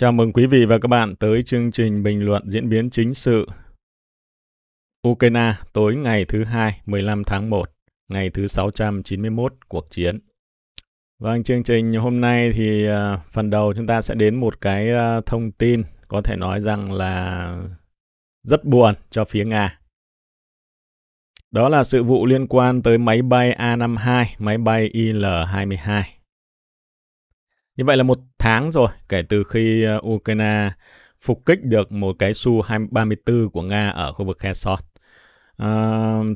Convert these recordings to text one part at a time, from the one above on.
Chào mừng quý vị và các bạn tới chương trình bình luận diễn biến chính sự. Ukraine tối ngày thứ hai 15 tháng 1, ngày thứ 691 cuộc chiến. Vâng, chương trình hôm nay thì uh, phần đầu chúng ta sẽ đến một cái uh, thông tin có thể nói rằng là rất buồn cho phía Nga. Đó là sự vụ liên quan tới máy bay A-52, máy bay IL-22 như vậy là một tháng rồi kể từ khi ờ, Ukraine phục kích được một cái Su-34 của Nga ở khu vực Kherson. À,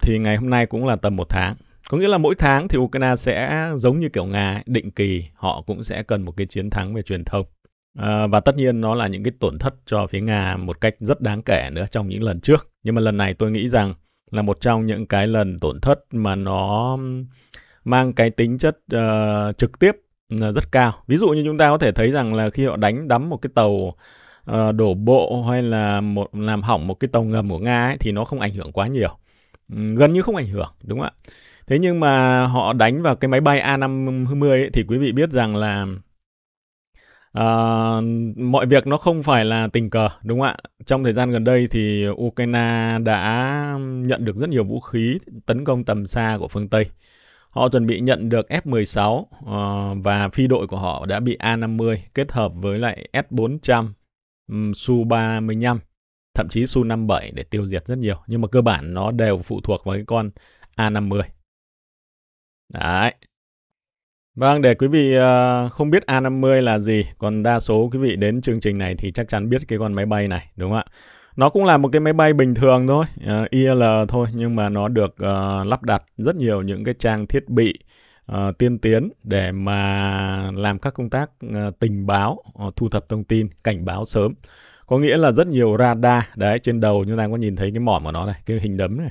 thì ngày hôm nay cũng là tầm một tháng. Có nghĩa là mỗi tháng thì Ukraine sẽ giống như kiểu Nga, định kỳ họ cũng sẽ cần một cái chiến thắng về truyền thông. À, và tất nhiên nó là những cái tổn thất cho phía Nga một cách rất đáng kể nữa trong những lần trước. Nhưng mà lần này tôi nghĩ rằng là một trong những cái lần tổn thất mà nó mang cái tính chất uh, trực tiếp rất cao. Ví dụ như chúng ta có thể thấy rằng là khi họ đánh đắm một cái tàu ờ, đổ bộ hay là một làm hỏng một cái tàu ngầm của Nga ấy, thì nó không ảnh hưởng quá nhiều. Ừ, gần như không ảnh hưởng, đúng không ạ? Thế nhưng mà họ đánh vào cái máy bay A50 ấy, thì quý vị biết rằng là uh, mọi việc nó không phải là tình cờ, đúng không ạ? Trong thời gian gần đây thì Ukraine đã nhận được rất nhiều vũ khí tấn công tầm xa của phương Tây. Họ chuẩn bị nhận được F-16 uh, ờ, và phi đội của họ đã bị A-50 kết hợp với lại S-400, um, Su-35, thậm chí Su-57 để tiêu diệt rất nhiều. Nhưng mà cơ bản nó đều phụ thuộc vào cái con A-50. Đấy. Vâng, để quý vị ờ, không biết A50 là gì, còn đa số quý vị đến chương trình này thì chắc chắn biết cái con máy bay này, đúng không ạ? nó cũng là một cái máy bay bình thường thôi uh, ờ, IL thôi nhưng mà nó được uh, lắp đặt rất nhiều những cái trang thiết bị uh, tiên tiến để mà làm các công tác uh, tình báo uh, thu thập thông tin cảnh báo sớm có nghĩa là rất nhiều radar đấy trên đầu chúng ta có nhìn thấy cái mỏm của nó này cái hình đấm này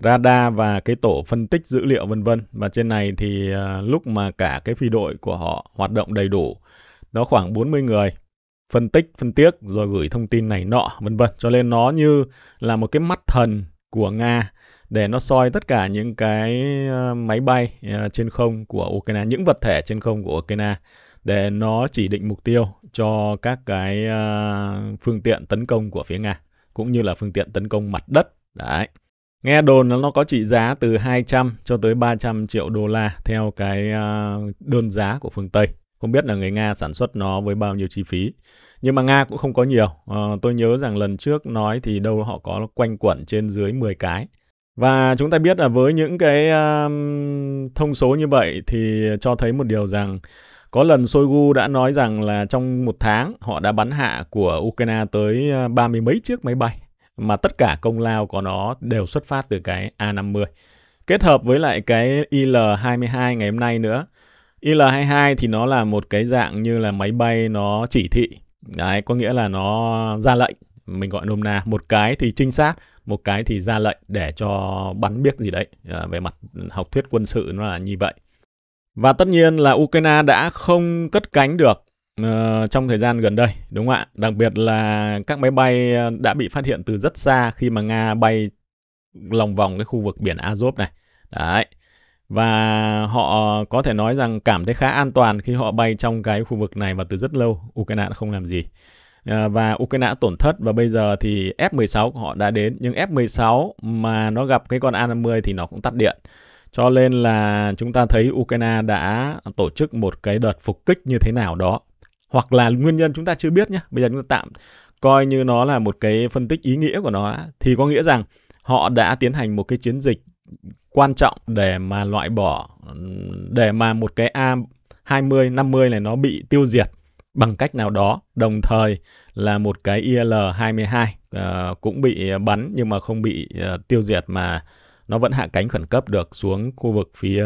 radar và cái tổ phân tích dữ liệu vân vân và trên này thì uh, lúc mà cả cái phi đội của họ hoạt động đầy đủ nó khoảng 40 người phân tích, phân tiếc rồi gửi thông tin này nọ vân vân. Cho nên nó như là một cái mắt thần của Nga để nó soi tất cả những cái ờ, máy bay ờ, trên không của Ukraine, những vật thể trên không của Ukraine để nó chỉ định mục tiêu cho các cái ờ, phương tiện tấn công của phía Nga cũng như là phương tiện tấn công mặt đất. Đấy. Nghe đồn là nó có trị giá từ 200 cho tới 300 triệu đô la theo cái đơn giá của phương Tây. Không biết là người Nga sản xuất nó với bao nhiêu chi phí. Nhưng mà Nga cũng không có nhiều. À, tôi nhớ rằng lần trước nói thì đâu họ có quanh quẩn trên dưới 10 cái. Và chúng ta biết là với những cái um, thông số như vậy thì cho thấy một điều rằng có lần Soigu đã nói rằng là trong một tháng họ đã bắn hạ của Ukraine tới ờ, ba mươi mấy chiếc máy bay mà tất cả công lao của nó đều xuất phát từ cái A50. Kết hợp với lại cái IL-22 ngày hôm nay nữa IL-22 thì nó là một cái dạng như là máy bay nó chỉ thị. Đấy, có nghĩa là nó ra lệnh, mình gọi nôm na, một cái thì trinh sát, một cái thì ra lệnh để cho bắn biết gì đấy. À, về mặt học thuyết quân sự nó là như vậy. Và tất nhiên là Ukraine đã không cất cánh được uh, trong thời gian gần đây, đúng không ạ? Đặc biệt là các máy bay ờ, đã bị phát hiện từ rất xa khi mà Nga bay lòng vòng cái khu vực biển Azov này. Đấy và họ có thể nói rằng cảm thấy khá an toàn khi họ bay trong cái khu vực này và từ rất lâu Ukraine đã không làm gì ờ, và Ukraine tổn thất và bây giờ thì F-16 của họ đã đến nhưng F-16 mà nó gặp cái con A-50 thì nó cũng tắt điện cho nên là chúng ta thấy Ukraine đã tổ chức một cái đợt phục kích như thế nào đó hoặc là nguyên nhân chúng ta chưa biết nhé bây giờ chúng ta tạm coi như nó là một cái phân tích ý nghĩa của nó thì có nghĩa rằng họ đã tiến hành một cái chiến dịch quan trọng để mà loại bỏ để mà một cái A20 50 này nó bị tiêu diệt bằng cách nào đó đồng thời là một cái IL-22 uh, ờ, cũng bị bắn nhưng mà không bị uh, tiêu diệt mà nó vẫn hạ cánh khẩn cấp được xuống khu vực phía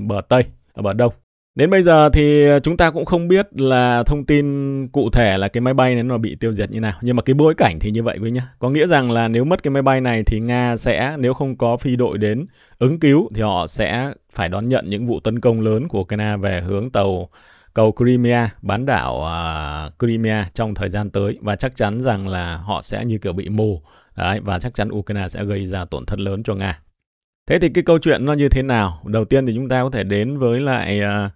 bờ Tây, ở ờ, bờ Đông. Đến bây giờ thì chúng ta cũng không biết là thông tin cụ thể là cái máy bay này nó bị tiêu diệt như nào. Nhưng mà cái bối cảnh thì như vậy quý nhá. Có nghĩa rằng là nếu mất cái máy bay này thì Nga sẽ, nếu không có phi đội đến ứng cứu thì họ sẽ phải đón nhận những vụ tấn công lớn của Ukraine về hướng tàu cầu Crimea, bán đảo à, Crimea trong thời gian tới. Và chắc chắn rằng là họ sẽ như kiểu bị mù. Đấy, và chắc chắn Ukraine sẽ gây ra tổn thất lớn cho Nga. Thế thì cái câu chuyện nó như thế nào? Đầu tiên thì chúng ta có thể đến với lại uh,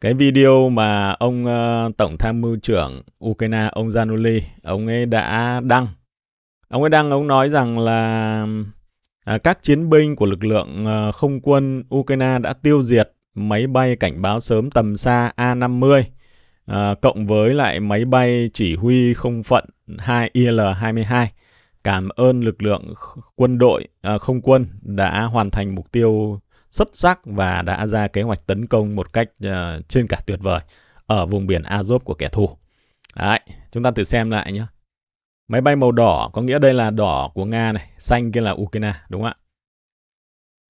cái video mà ông uh, tổng tham mưu trưởng Ukraine ông Zanuli ông ấy đã đăng. Ông ấy đăng ông nói rằng là uh, các chiến binh của lực lượng uh, không quân Ukraine đã tiêu diệt máy bay cảnh báo sớm tầm xa A50 uh, cộng với lại máy bay chỉ huy không phận 2IL-22 cảm ơn lực lượng quân đội à, không quân đã hoàn thành mục tiêu xuất sắc và đã ra kế hoạch tấn công một cách à, trên cả tuyệt vời ở vùng biển Azov của kẻ thù. Đấy, chúng ta thử xem lại nhé. Máy bay màu đỏ có nghĩa đây là đỏ của Nga này, xanh kia là Ukraine, đúng không ạ?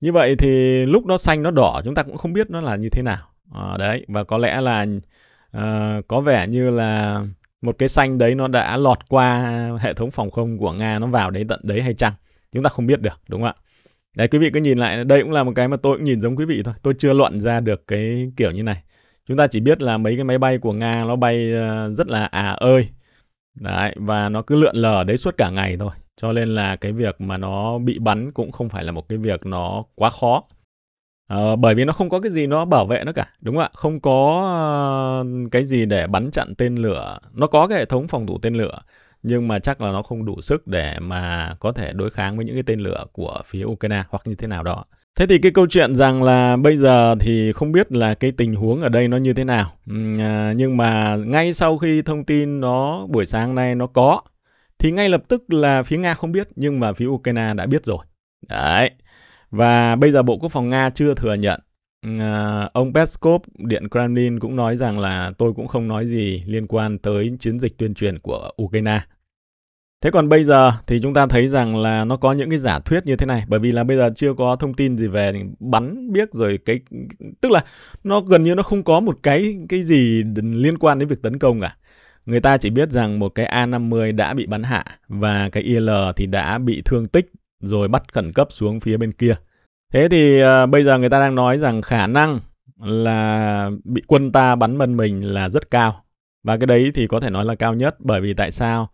Như vậy thì lúc nó xanh nó đỏ chúng ta cũng không biết nó là như thế nào. À, đấy, và có lẽ là à, có vẻ như là một cái xanh đấy nó đã lọt qua hệ thống phòng không của Nga nó vào đấy tận đấy hay chăng? Chúng ta không biết được đúng không ạ? Đấy quý vị cứ nhìn lại đây cũng là một cái mà tôi cũng nhìn giống quý vị thôi. Tôi chưa luận ra được cái kiểu như này. Chúng ta chỉ biết là mấy cái máy bay của Nga nó bay ờ, rất là à ơi. Đấy và nó cứ lượn lờ đấy suốt cả ngày thôi. Cho nên là cái việc mà nó bị bắn cũng không phải là một cái việc nó quá khó. Ờ, bởi vì nó không có cái gì nó bảo vệ nó cả, đúng không ạ? Không có uh, cái gì để bắn chặn tên lửa. Nó có cái hệ thống phòng thủ tên lửa, nhưng mà chắc là nó không đủ sức để mà có thể đối kháng với những cái tên lửa của phía Ukraine hoặc như thế nào đó. Thế thì cái câu chuyện rằng là bây giờ thì không biết là cái tình huống ở đây nó như thế nào. Ừ, à, nhưng mà ngay sau khi thông tin nó buổi sáng nay nó có, thì ngay lập tức là phía Nga không biết nhưng mà phía Ukraine đã biết rồi. Đấy, và bây giờ Bộ Quốc phòng Nga chưa thừa nhận. À, ông Peskov, Điện Kremlin cũng nói rằng là tôi cũng không nói gì liên quan tới chiến dịch tuyên truyền của Ukraine. Thế còn bây giờ thì chúng ta thấy rằng là nó có những cái giả thuyết như thế này bởi vì là bây giờ chưa có thông tin gì về bắn biết rồi cái tức là nó gần như nó không có một cái cái gì liên quan đến việc tấn công cả. Người ta chỉ biết rằng một cái A50 đã bị bắn hạ và cái IL thì đã bị thương tích rồi bắt khẩn cấp xuống phía bên kia. Thế thì à, bây giờ người ta đang nói rằng khả năng là bị quân ta bắn bần mình là rất cao. Và cái đấy thì có thể nói là cao nhất bởi vì tại sao?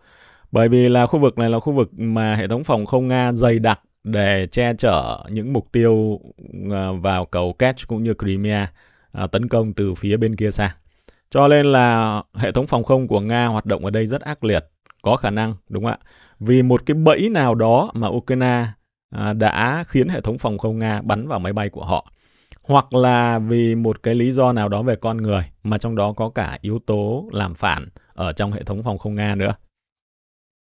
Bởi vì là khu vực này là khu vực mà hệ thống phòng không Nga dày đặc để che chở những mục tiêu à, vào cầu Kerch cũng như Crimea à, tấn công từ phía bên kia sang. Cho nên là hệ thống phòng không của Nga hoạt động ở đây rất ác liệt, có khả năng đúng không ạ? vì một cái bẫy nào đó mà Ukraine à, đã khiến hệ thống phòng không Nga bắn vào máy bay của họ hoặc là vì một cái lý do nào đó về con người mà trong đó có cả yếu tố làm phản ở trong hệ thống phòng không Nga nữa.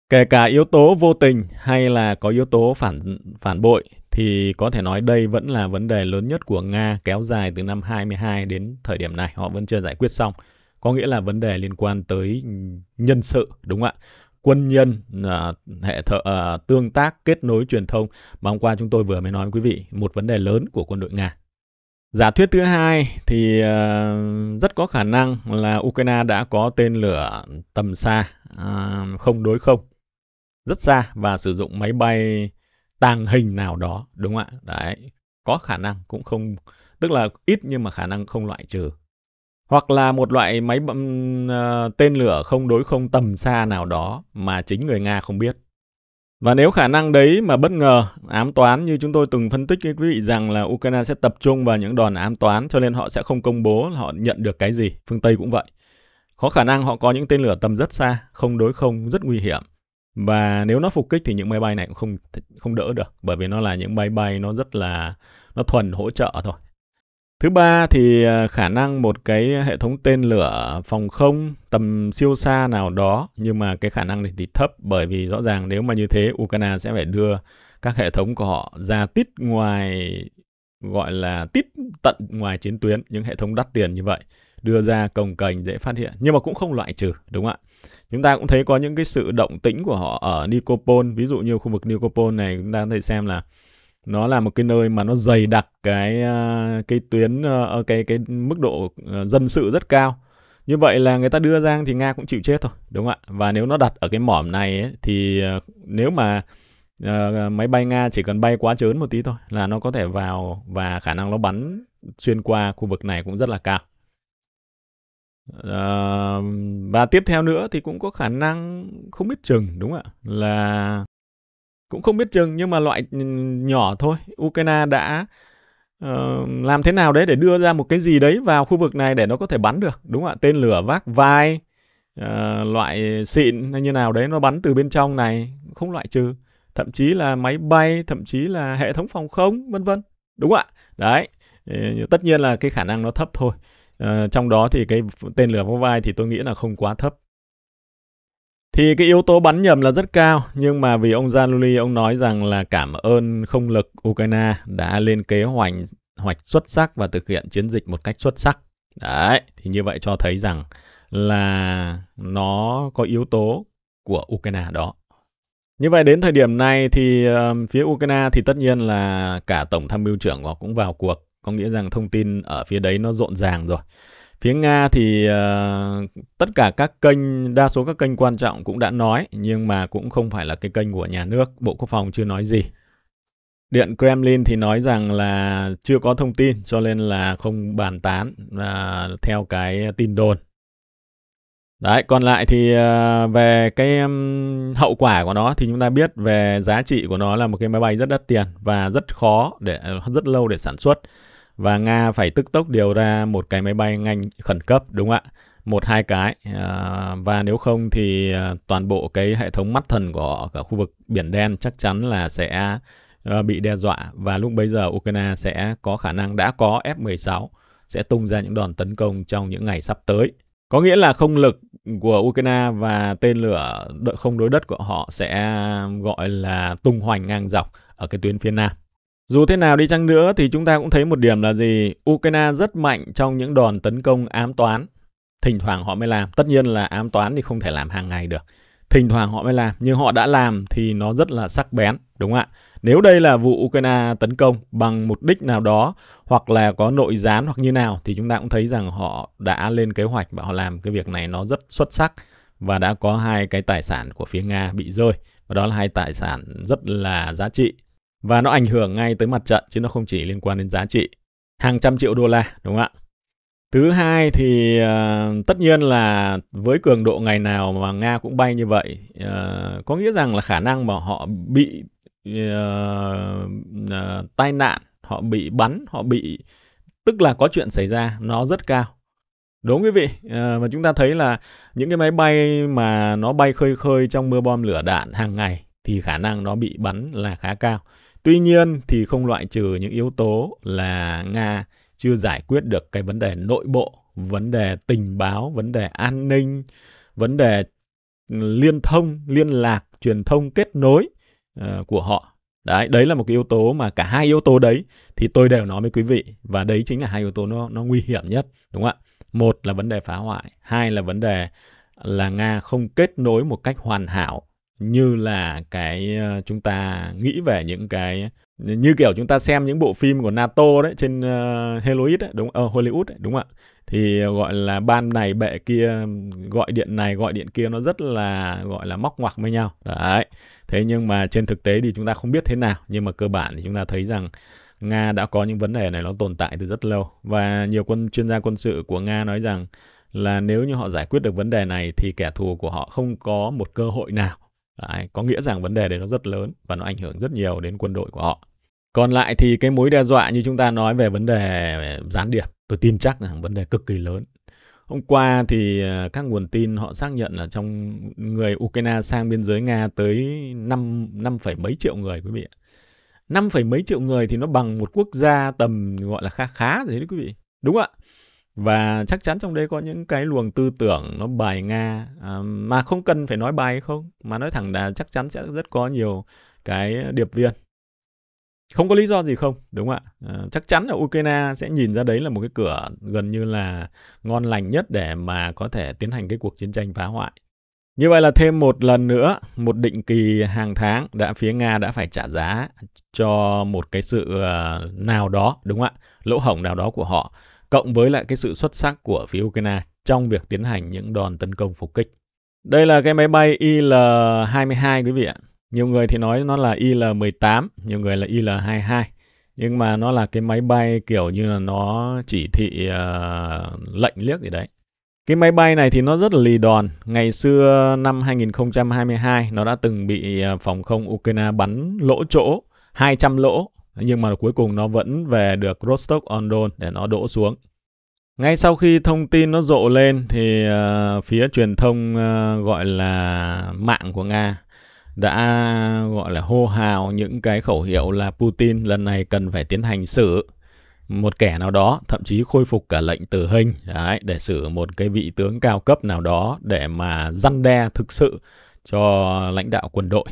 Kể cả yếu tố vô tình hay là có yếu tố phản phản bội thì có thể nói đây vẫn là vấn đề lớn nhất của Nga kéo dài từ năm 22 đến thời điểm này họ vẫn chưa giải quyết xong. Có nghĩa là vấn đề liên quan tới nhân sự đúng không ạ? quân nhân à, hệ thợ à, tương tác kết nối truyền thông mà hôm qua chúng tôi vừa mới nói với quý vị một vấn đề lớn của quân đội nga Giả thuyết thứ hai thì à, rất có khả năng là Ukraine đã có tên lửa tầm xa à, không đối không rất xa và sử dụng máy bay tàng hình nào đó đúng không ạ? Đấy, có khả năng cũng không tức là ít nhưng mà khả năng không loại trừ hoặc là một loại máy bấm ờ, tên lửa không đối không tầm xa nào đó mà chính người Nga không biết. Và nếu khả năng đấy mà bất ngờ ám toán như chúng tôi từng phân tích với quý vị rằng là Ukraine sẽ tập trung vào những đòn ám toán cho nên họ sẽ không công bố họ nhận được cái gì, phương Tây cũng vậy. Có khả năng họ có những tên lửa tầm rất xa, không đối không, rất nguy hiểm. Và nếu nó phục kích thì những máy bay này cũng không không đỡ được bởi vì nó là những máy bay nó rất là nó thuần hỗ trợ thôi, Thứ ba thì à, khả năng một cái hệ thống tên lửa phòng không tầm siêu xa nào đó nhưng mà cái khả năng này thì thấp bởi vì rõ ràng nếu mà như thế Ukraine sẽ phải đưa các hệ thống của họ ra tít ngoài gọi là tít tận ngoài chiến tuyến những hệ thống đắt tiền như vậy đưa ra cồng cành dễ phát hiện nhưng mà cũng không loại trừ đúng không ạ chúng ta cũng thấy có những cái sự động tĩnh của họ ở Nikopol ví dụ như khu vực Nikopol này chúng ta thấy xem là nó là một cái nơi mà nó dày đặc cái à, cái tuyến ờ, ờ, cái cái mức độ ờ, dân sự rất cao như vậy là người ta đưa ra thì nga cũng chịu chết thôi đúng không ạ và nếu nó đặt ở cái mỏm này ấy, thì nếu mà uh, máy bay nga chỉ cần bay quá trớn một tí thôi là nó có thể vào và khả năng nó bắn xuyên qua khu vực này cũng rất là cao uh, và tiếp theo nữa thì cũng có khả năng không biết chừng đúng không ạ là cũng không biết chừng nhưng mà loại nhỏ thôi Ukraine đã uh, làm thế nào đấy để đưa ra một cái gì đấy vào khu vực này để nó có thể bắn được đúng không ạ tên lửa vác vai uh, loại xịn hay như nào đấy nó bắn từ bên trong này không loại trừ thậm chí là máy bay thậm chí là hệ thống phòng không vân vân đúng không ạ đấy ờ, tất nhiên là cái khả năng nó thấp thôi uh, trong đó thì cái tên lửa vác vai thì tôi nghĩ là không quá thấp thì cái yếu tố bắn nhầm là rất cao, nhưng mà vì ông Zanuli ông nói rằng là cảm ơn không lực Ukraine đã lên kế hoạch hoạch xuất sắc và thực hiện chiến dịch một cách xuất sắc. Đấy, thì như vậy cho thấy rằng là nó có yếu tố của Ukraine đó. Như vậy đến thời điểm này thì uh, phía Ukraine thì tất nhiên là cả tổng tham mưu trưởng họ cũng vào cuộc, có nghĩa rằng thông tin ở phía đấy nó rộn ràng rồi. Phía Nga thì uh, tất cả các kênh, đa số các kênh quan trọng cũng đã nói, nhưng mà cũng không phải là cái kênh của nhà nước, Bộ Quốc phòng chưa nói gì. Điện Kremlin thì nói rằng là chưa có thông tin, cho nên là không bàn tán uh, theo cái tin đồn. Đấy, còn lại thì uh, về cái um, hậu quả của nó thì chúng ta biết về giá trị của nó là một cái máy bay rất đắt tiền và rất khó để rất lâu để sản xuất và Nga phải tức tốc điều ra một cái máy bay nhanh khẩn cấp đúng không ạ? Một hai cái à, và nếu không thì à, toàn bộ cái hệ thống mắt thần của họ cả khu vực biển đen chắc chắn là sẽ ờ, bị đe dọa và lúc bây giờ Ukraine sẽ có khả năng đã có F-16 sẽ tung ra những đòn tấn công trong những ngày sắp tới. Có nghĩa là không lực của Ukraine và tên lửa không đối đất của họ sẽ gọi là tung hoành ngang dọc ở cái tuyến phía Nam. Dù thế nào đi chăng nữa thì chúng ta cũng thấy một điểm là gì? Ukraine rất mạnh trong những đòn tấn công ám toán. Thỉnh thoảng họ mới làm. Tất nhiên là ám toán thì không thể làm hàng ngày được. Thỉnh thoảng họ mới làm. Nhưng họ đã làm thì nó rất là sắc bén. Đúng không ạ? Nếu đây là vụ Ukraine tấn công bằng mục đích nào đó hoặc là có nội gián hoặc như nào thì chúng ta cũng thấy rằng họ đã lên kế hoạch và họ làm cái việc này nó rất xuất sắc và đã có hai cái tài sản của phía Nga bị rơi. Và đó là hai tài sản rất là giá trị và nó ảnh hưởng ngay tới mặt trận chứ nó không chỉ liên quan đến giá trị. Hàng trăm triệu đô la, đúng không ạ? Thứ hai thì uh, tất nhiên là với cường độ ngày nào mà Nga cũng bay như vậy, uh, có nghĩa rằng là khả năng mà họ bị uh, uh, tai nạn, họ bị bắn, họ bị tức là có chuyện xảy ra nó rất cao. Đúng quý vị, à, và chúng ta thấy là những cái máy bay mà nó bay khơi khơi trong mưa bom lửa đạn hàng ngày thì khả năng nó bị bắn là khá cao. Tuy nhiên thì không loại trừ những yếu tố là Nga chưa giải quyết được cái vấn đề nội bộ, vấn đề tình báo, vấn đề an ninh, vấn đề liên thông, liên lạc, truyền thông kết nối uh, của họ. Đấy, đấy là một cái yếu tố mà cả hai yếu tố đấy thì tôi đều nói với quý vị và đấy chính là hai yếu tố nó nó nguy hiểm nhất, đúng không ạ? Một là vấn đề phá hoại, hai là vấn đề là Nga không kết nối một cách hoàn hảo như là cái ờ, chúng ta nghĩ về những cái như kiểu chúng ta xem những bộ phim của NATO đấy trên uh, Hollywood đúng ờ, uh, Hollywood đấy, đúng ạ. Thì ờ, gọi là ban này bệ kia gọi điện này gọi điện kia nó rất là gọi là móc ngoặc với nhau. Đấy. Thế nhưng mà trên thực tế thì chúng ta không biết thế nào, nhưng mà cơ bản thì chúng ta thấy rằng Nga đã có những vấn đề này nó tồn tại từ rất lâu và nhiều quân chuyên gia quân sự của Nga nói rằng là nếu như họ giải quyết được vấn đề này thì kẻ thù của họ không có một cơ hội nào Đấy, có nghĩa rằng vấn đề đấy nó rất lớn và nó ảnh hưởng rất nhiều đến quân đội của họ. Còn lại thì cái mối đe dọa như chúng ta nói về vấn đề gián điệp, tôi tin chắc là vấn đề cực kỳ lớn. Hôm qua thì ờ, các nguồn tin họ xác nhận là trong người Ukraine sang biên giới Nga tới 5, 5 phẩy mấy triệu người quý vị ạ. 5 mấy triệu người thì nó bằng một quốc gia tầm gọi là khá khá rồi đấy quý vị. Đúng ạ và chắc chắn trong đây có những cái luồng tư tưởng nó bài nga à, mà không cần phải nói bài không mà nói thẳng là chắc chắn sẽ rất có nhiều cái điệp viên không có lý do gì không đúng không ạ à, chắc chắn là ukraine sẽ nhìn ra đấy là một cái cửa gần như là ngon lành nhất để mà có thể tiến hành cái cuộc chiến tranh phá hoại như vậy là thêm một lần nữa một định kỳ hàng tháng đã phía nga đã phải trả giá cho một cái sự à, nào đó đúng không ạ lỗ hổng nào đó của họ cộng với lại cái sự xuất sắc của phía Ukraine trong việc tiến hành những đòn tấn công phục kích. Đây là cái máy bay IL-22 quý vị ạ. Nhiều người thì nói nó là IL-18, nhiều người là IL-22. Nhưng mà nó là cái máy bay kiểu như là nó chỉ thị uh, lệnh liếc gì đấy. Cái máy bay này thì nó rất là lì đòn. Ngày xưa năm 2022 nó đã từng bị ờ, phòng không Ukraine bắn lỗ chỗ 200 lỗ nhưng mà cuối cùng nó vẫn về được Rostock-on-Don để nó đổ xuống. Ngay sau khi thông tin nó rộ lên thì uh, phía truyền thông uh, gọi là mạng của Nga đã gọi là hô hào những cái khẩu hiệu là Putin lần này cần phải tiến hành xử một kẻ nào đó, thậm chí khôi phục cả lệnh tử hình đấy, để xử một cái vị tướng cao cấp nào đó để mà răn đe thực sự cho lãnh đạo quân đội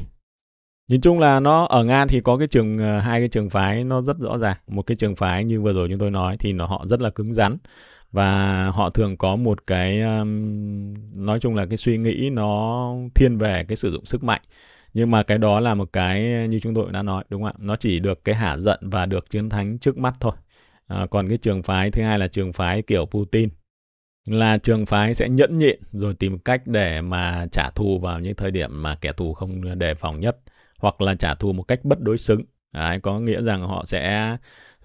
Nhìn chung là nó ở Nga thì có cái trường ờ, hai cái trường phái nó rất rõ ràng. Một cái trường phái như vừa rồi chúng tôi nói thì nó họ rất là cứng rắn và họ thường có một cái nói chung là cái suy nghĩ nó thiên về cái sử dụng sức mạnh. Nhưng mà cái đó là một cái như chúng tôi đã nói đúng không ạ? Nó chỉ được cái hạ giận và được chiến thắng trước mắt thôi. À, còn cái trường phái thứ hai là trường phái kiểu Putin là trường phái sẽ nhẫn nhịn rồi tìm cách để mà trả thù vào những thời điểm mà kẻ thù không đề phòng nhất hoặc là trả thù một cách bất đối xứng. Đấy, có nghĩa rằng họ sẽ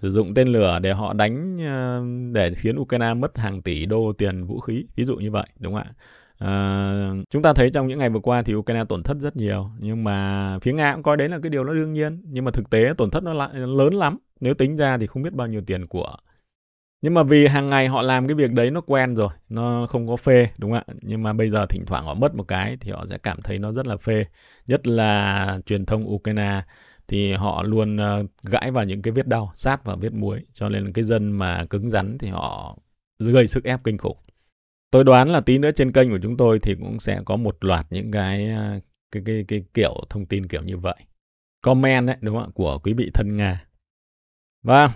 sử dụng tên lửa để họ đánh ờ, để khiến Ukraine mất hàng tỷ đô tiền vũ khí, ví dụ như vậy, đúng không ạ? À, chúng ta thấy trong những ngày vừa qua thì Ukraine tổn thất rất nhiều nhưng mà phía Nga cũng coi đấy là cái điều nó đương nhiên nhưng mà thực tế tổn thất nó lại lớn lắm nếu tính ra thì không biết bao nhiêu tiền của nhưng mà vì hàng ngày họ làm cái việc đấy nó quen rồi nó không có phê đúng không ạ nhưng mà bây giờ thỉnh thoảng họ mất một cái thì họ sẽ cảm thấy nó rất là phê nhất là truyền thông ukraine thì họ luôn ờ, gãi vào những cái vết đau sát vào vết muối cho nên cái dân mà cứng rắn thì họ gây sức ép kinh khủng tôi đoán là tí nữa trên kênh của chúng tôi thì cũng sẽ có một loạt những cái ờ, cái cái, cái kiểu thông tin kiểu như vậy comment đấy đúng không ạ của quý vị thân nga vâng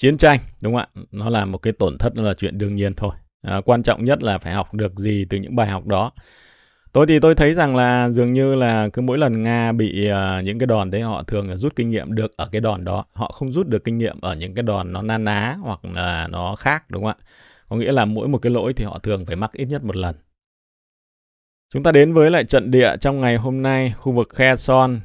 chiến tranh đúng không ạ nó là một cái tổn thất nó là chuyện đương nhiên thôi à, quan trọng nhất là phải học được gì từ những bài học đó tôi thì tôi thấy rằng là dường như là cứ mỗi lần nga bị uh, những cái đòn đấy họ thường là rút kinh nghiệm được ở cái đòn đó họ không rút được kinh nghiệm ở những cái đòn nó na ná hoặc là nó khác đúng không ạ có nghĩa là mỗi một cái lỗi thì họ thường phải mắc ít nhất một lần chúng ta đến với lại trận địa trong ngày hôm nay khu vực Khe kherson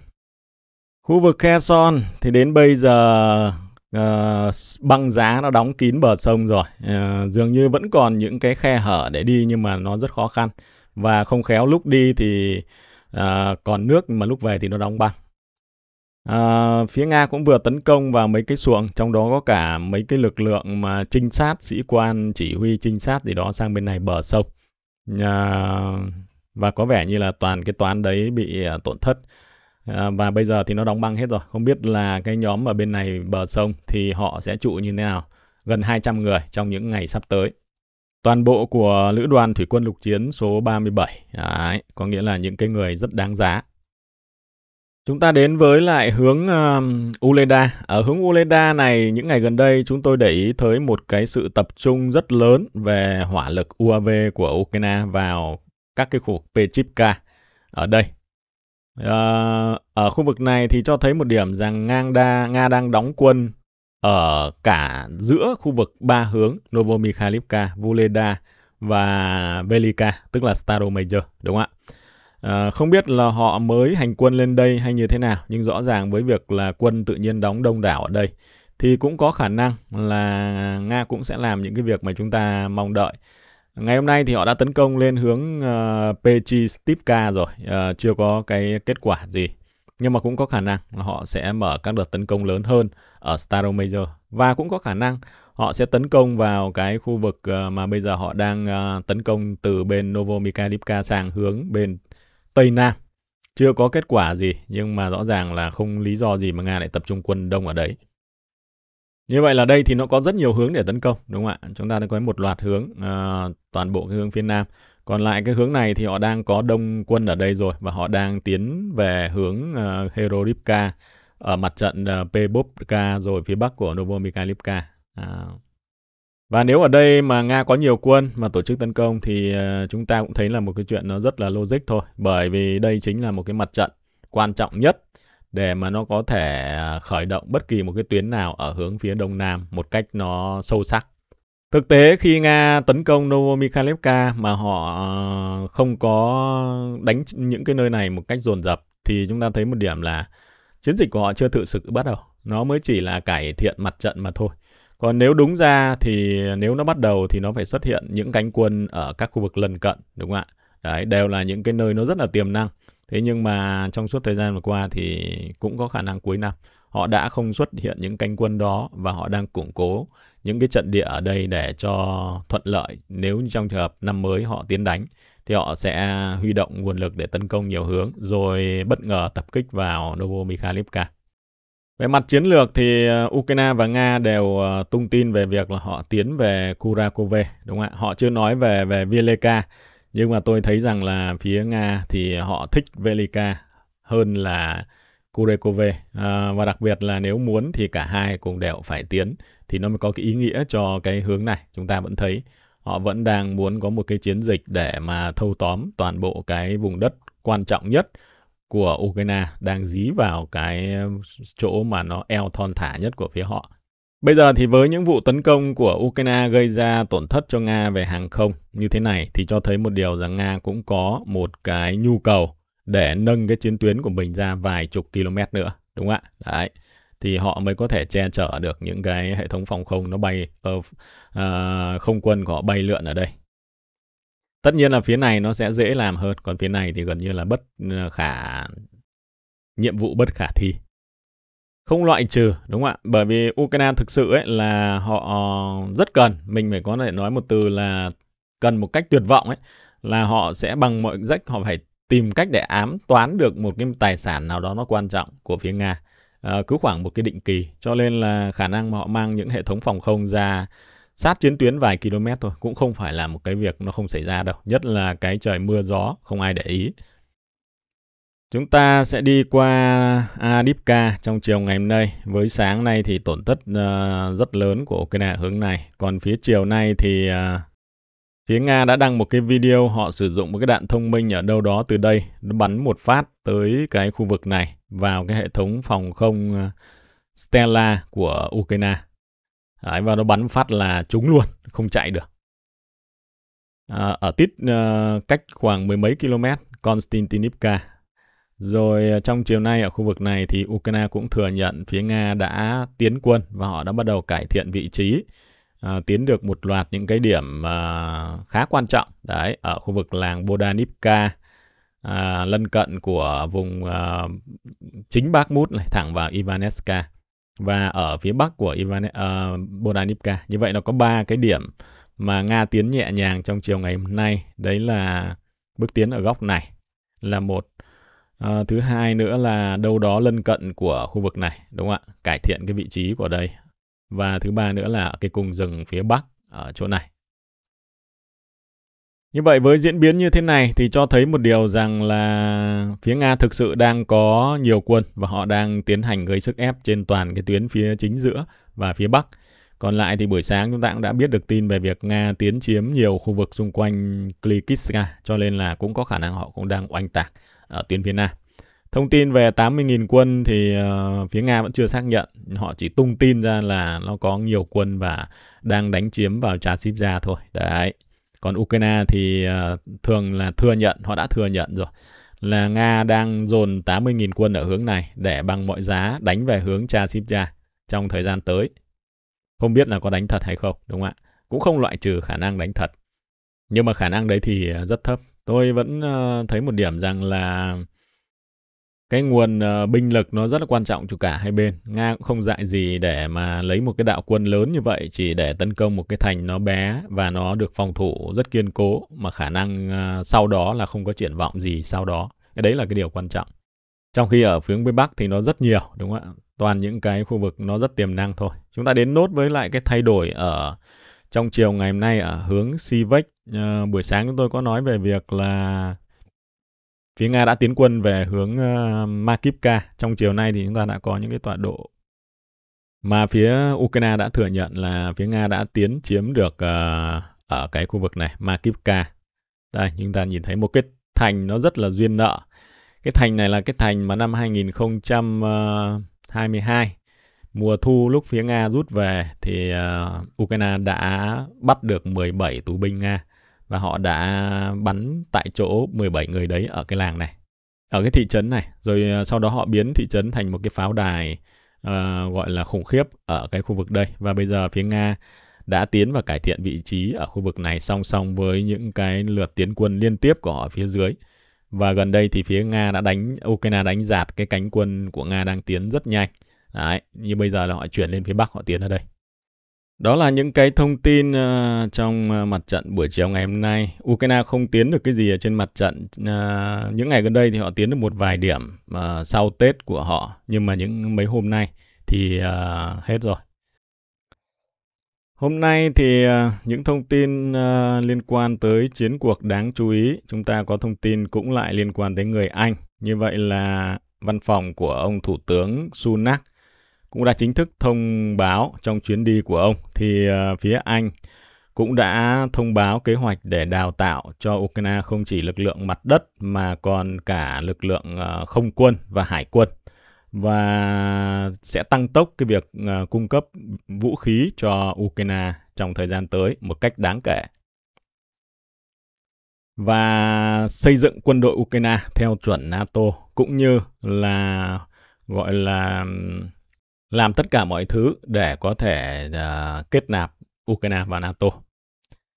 khu vực Khe kherson thì đến bây giờ uh, băng giá nó đóng kín bờ sông rồi uh, dường như vẫn còn những cái khe hở để đi nhưng mà nó rất khó khăn và không khéo lúc đi thì uh, còn nước mà lúc về thì nó đóng băng À, phía Nga cũng vừa tấn công vào mấy cái xuồng, trong đó có cả mấy cái lực lượng mà trinh sát, sĩ quan, chỉ huy trinh sát gì đó sang bên này bờ sông. À, và có vẻ như là toàn cái toán đấy bị uh, tổn thất. À, và bây giờ thì nó đóng băng hết rồi. Không biết là cái nhóm ở bên này bờ sông thì họ sẽ trụ như thế nào. Gần 200 người trong những ngày sắp tới. Toàn bộ của Lữ đoàn Thủy quân lục chiến số 37. Đấy, có nghĩa là những cái người rất đáng giá. Chúng ta đến với lại hướng uh, um, Uleda. Ở hướng Uleda này, những ngày gần đây chúng tôi để ý tới một cái sự tập trung rất lớn về hỏa lực UAV của Ukraine vào các cái khu Pechivka. Ở đây Uh, ở khu vực này thì cho thấy một điểm rằng ngang đa, Nga đang đóng quân ở cả giữa khu vực ba hướng Novomikhailivka, Vuleda và Velika, tức là Staromajor, đúng không ạ? Uh, không biết là họ mới hành quân lên đây hay như thế nào, nhưng rõ ràng với việc là quân tự nhiên đóng đông đảo ở đây, thì cũng có khả năng là Nga cũng sẽ làm những cái việc mà chúng ta mong đợi Ngày hôm nay thì họ đã tấn công lên hướng uh, ờ, Pechi Stipka rồi, uh, chưa có cái kết quả gì. Nhưng mà cũng có khả năng là họ sẽ mở các đợt tấn công lớn hơn ở Staromajor. Và cũng có khả năng họ sẽ tấn công vào cái khu vực uh, mà bây giờ họ đang uh, tấn công từ bên Novomikhailivka sang hướng bên Tây Nam. Chưa có kết quả gì, nhưng mà rõ ràng là không lý do gì mà Nga lại tập trung quân đông ở đấy. Như vậy là đây thì nó có rất nhiều hướng để tấn công, đúng không ạ? Chúng ta đã có một loạt hướng, à, toàn bộ cái hướng phía Nam. Còn lại cái hướng này thì họ đang có đông quân ở đây rồi và họ đang tiến về hướng uh, ờ, Herodivka ở mặt trận uh, ờ, Pebovka rồi phía bắc của Novomikhailivka. À. Và nếu ở đây mà Nga có nhiều quân mà tổ chức tấn công thì uh, chúng ta cũng thấy là một cái chuyện nó rất là logic thôi. Bởi vì đây chính là một cái mặt trận quan trọng nhất để mà nó có thể à, khởi động bất kỳ một cái tuyến nào ở hướng phía đông nam một cách nó sâu sắc. Thực tế khi Nga tấn công Novomikhailivka mà họ à, không có đánh những cái nơi này một cách dồn dập thì chúng ta thấy một điểm là chiến dịch của họ chưa thực sự bắt đầu. Nó mới chỉ là cải thiện mặt trận mà thôi. Còn nếu đúng ra thì nếu nó bắt đầu thì nó phải xuất hiện những cánh quân ở các khu vực lân cận, đúng không ạ? Đấy, đều là những cái nơi nó rất là tiềm năng. Thế nhưng mà trong suốt thời gian vừa qua thì cũng có khả năng cuối năm họ đã không xuất hiện những canh quân đó và họ đang củng cố những cái trận địa ở đây để cho thuận lợi nếu như trong trường hợp năm mới họ tiến đánh thì họ sẽ huy động nguồn lực để tấn công nhiều hướng rồi bất ngờ tập kích vào Novo Mikhailivka. Về mặt chiến lược thì ờ, Ukraine và Nga đều ờ, tung tin về việc là họ tiến về Kurakove, đúng không ạ? Họ chưa nói về về Vileka nhưng mà tôi thấy rằng là phía Nga thì họ thích Velika hơn là Kurekove à, và đặc biệt là nếu muốn thì cả hai cùng đều phải tiến thì nó mới có cái ý nghĩa cho cái hướng này chúng ta vẫn thấy họ vẫn đang muốn có một cái chiến dịch để mà thâu tóm toàn bộ cái vùng đất quan trọng nhất của Ukraine đang dí vào cái chỗ mà nó eo thon thả nhất của phía họ Bây giờ thì với những vụ tấn công của Ukraine gây ra tổn thất cho Nga về hàng không như thế này thì cho thấy một điều rằng Nga cũng có một cái nhu cầu để nâng cái chiến tuyến của mình ra vài chục km nữa, đúng không ạ? Đấy. Thì họ mới có thể che chở được những cái hệ thống phòng không nó bay uh, uh, không quân của họ bay lượn ở đây. Tất nhiên là phía này nó sẽ dễ làm hơn, còn phía này thì gần như là bất ờ, khả nhiệm vụ bất khả thi không loại trừ đúng không ạ bởi vì Ukraine thực sự ấy là họ rất cần mình phải có thể nói một từ là cần một cách tuyệt vọng ấy là họ sẽ bằng mọi cách họ phải tìm cách để ám toán được một cái tài sản nào đó nó quan trọng của phía Nga à, cứ khoảng một cái định kỳ cho nên là khả năng mà họ mang những hệ thống phòng không ra sát chiến tuyến vài km thôi cũng không phải là một cái việc nó không xảy ra đâu nhất là cái trời mưa gió không ai để ý Chúng ta sẽ đi qua Adipka trong chiều ngày hôm nay. Với sáng nay thì tổn thất uh, rất lớn của Ukraine hướng này. Còn phía chiều nay thì uh, phía Nga đã đăng một cái video họ sử dụng một cái đạn thông minh ở đâu đó từ đây. Nó bắn một phát tới cái khu vực này vào cái hệ thống phòng không ờ, Stella của Ukraine. Đấy, và nó bắn phát là trúng luôn, không chạy được. À, ở tít uh, cách khoảng mười mấy km Konstantinivka rồi à, trong chiều nay ở khu vực này thì Ukraine cũng thừa nhận phía Nga đã tiến quân và họ đã bắt đầu cải thiện vị trí, à, tiến được một loạt những cái điểm à, khá quan trọng đấy ở khu vực làng Bodanivka à, lân cận của vùng à, chính Bakhmut này thẳng vào Ivaneska và ở phía bắc của Ivan à, Bodanivka. Như vậy nó có ba cái điểm mà Nga tiến nhẹ nhàng trong chiều ngày hôm nay, đấy là bước tiến ở góc này là một À, thứ hai nữa là đâu đó lân cận của khu vực này, đúng không ạ? Cải thiện cái vị trí của đây. Và thứ ba nữa là cái cung rừng phía bắc ở chỗ này. Như vậy với diễn biến như thế này thì cho thấy một điều rằng là phía Nga thực sự đang có nhiều quân và họ đang tiến hành gây sức ép trên toàn cái tuyến phía chính giữa và phía bắc. Còn lại thì buổi sáng chúng ta cũng đã biết được tin về việc Nga tiến chiếm nhiều khu vực xung quanh Klikitska cho nên là cũng có khả năng họ cũng đang oanh tạc ở tuyến phía Nam. Thông tin về 80.000 quân thì ờ, phía Nga vẫn chưa xác nhận, họ chỉ tung tin ra là nó có nhiều quân và đang đánh chiếm vào Chasiv-Gia thôi. Đấy. Còn Ukraine thì ờ, thường là thừa nhận, họ đã thừa nhận rồi là Nga đang dồn 80.000 quân ở hướng này để bằng mọi giá đánh về hướng Chasiv-Gia trong thời gian tới. Không biết là có đánh thật hay không, đúng không ạ? Cũng không loại trừ khả năng đánh thật. Nhưng mà khả năng đấy thì rất thấp, tôi vẫn ờ, thấy một điểm rằng là cái nguồn ờ, binh lực nó rất là quan trọng cho cả hai bên. Nga cũng không dại gì để mà lấy một cái đạo quân lớn như vậy chỉ để tấn công một cái thành nó bé và nó được phòng thủ rất kiên cố mà khả năng ờ, sau đó là không có triển vọng gì sau đó. Cái đấy là cái điều quan trọng. Trong khi ở phía bên Bắc thì nó rất nhiều, đúng không ạ? Toàn những cái khu vực nó rất tiềm năng thôi. Chúng ta đến nốt với lại cái thay đổi ở trong chiều ngày hôm nay ở hướng Sivek uh, buổi sáng chúng tôi có nói về việc là phía Nga đã tiến quân về hướng uh, ờ, Makivka. Trong chiều nay thì chúng ta đã có những cái tọa độ mà phía Ukraine đã thừa nhận là phía Nga đã tiến chiếm được uh, ở cái khu vực này, Makivka. Đây, chúng ta nhìn thấy một cái thành nó rất là duyên nợ. Cái thành này là cái thành mà năm 2022 mùa thu lúc phía Nga rút về thì uh, Ukraine đã bắt được 17 tù binh Nga và họ đã bắn tại chỗ 17 người đấy ở cái làng này, ở cái thị trấn này. Rồi ờ, sau đó họ biến thị trấn thành một cái pháo đài uh, gọi là khủng khiếp ở cái khu vực đây. Và bây giờ phía Nga đã tiến và cải thiện vị trí ở khu vực này song song với những cái lượt tiến quân liên tiếp của họ phía dưới. Và gần đây thì phía Nga đã đánh, Ukraine đánh giạt cái cánh quân của Nga đang tiến rất nhanh. Đấy, như bây giờ là họ chuyển lên phía Bắc họ tiến ở đây. Đó là những cái thông tin uh, trong uh, mặt trận buổi chiều ngày hôm nay. Ukraine không tiến được cái gì ở trên mặt trận. Uh, những ngày gần đây thì họ tiến được một vài điểm uh, sau Tết của họ, nhưng mà những mấy hôm nay thì uh, hết rồi. Hôm nay thì uh, những thông tin uh, liên quan tới chiến cuộc đáng chú ý, chúng ta có thông tin cũng lại liên quan tới người Anh. Như vậy là văn phòng của ông Thủ tướng Sunak cũng đã chính thức thông báo trong chuyến đi của ông thì ờ, phía Anh cũng đã thông báo kế hoạch để đào tạo cho Ukraine không chỉ lực lượng mặt đất mà còn cả lực lượng ờ, không quân và hải quân và sẽ tăng tốc cái việc ờ, cung cấp vũ khí cho Ukraine trong thời gian tới một cách đáng kể. Và xây dựng quân đội Ukraine theo chuẩn NATO cũng như là gọi là làm tất cả mọi thứ để có thể uh, kết nạp Ukraine vào NATO.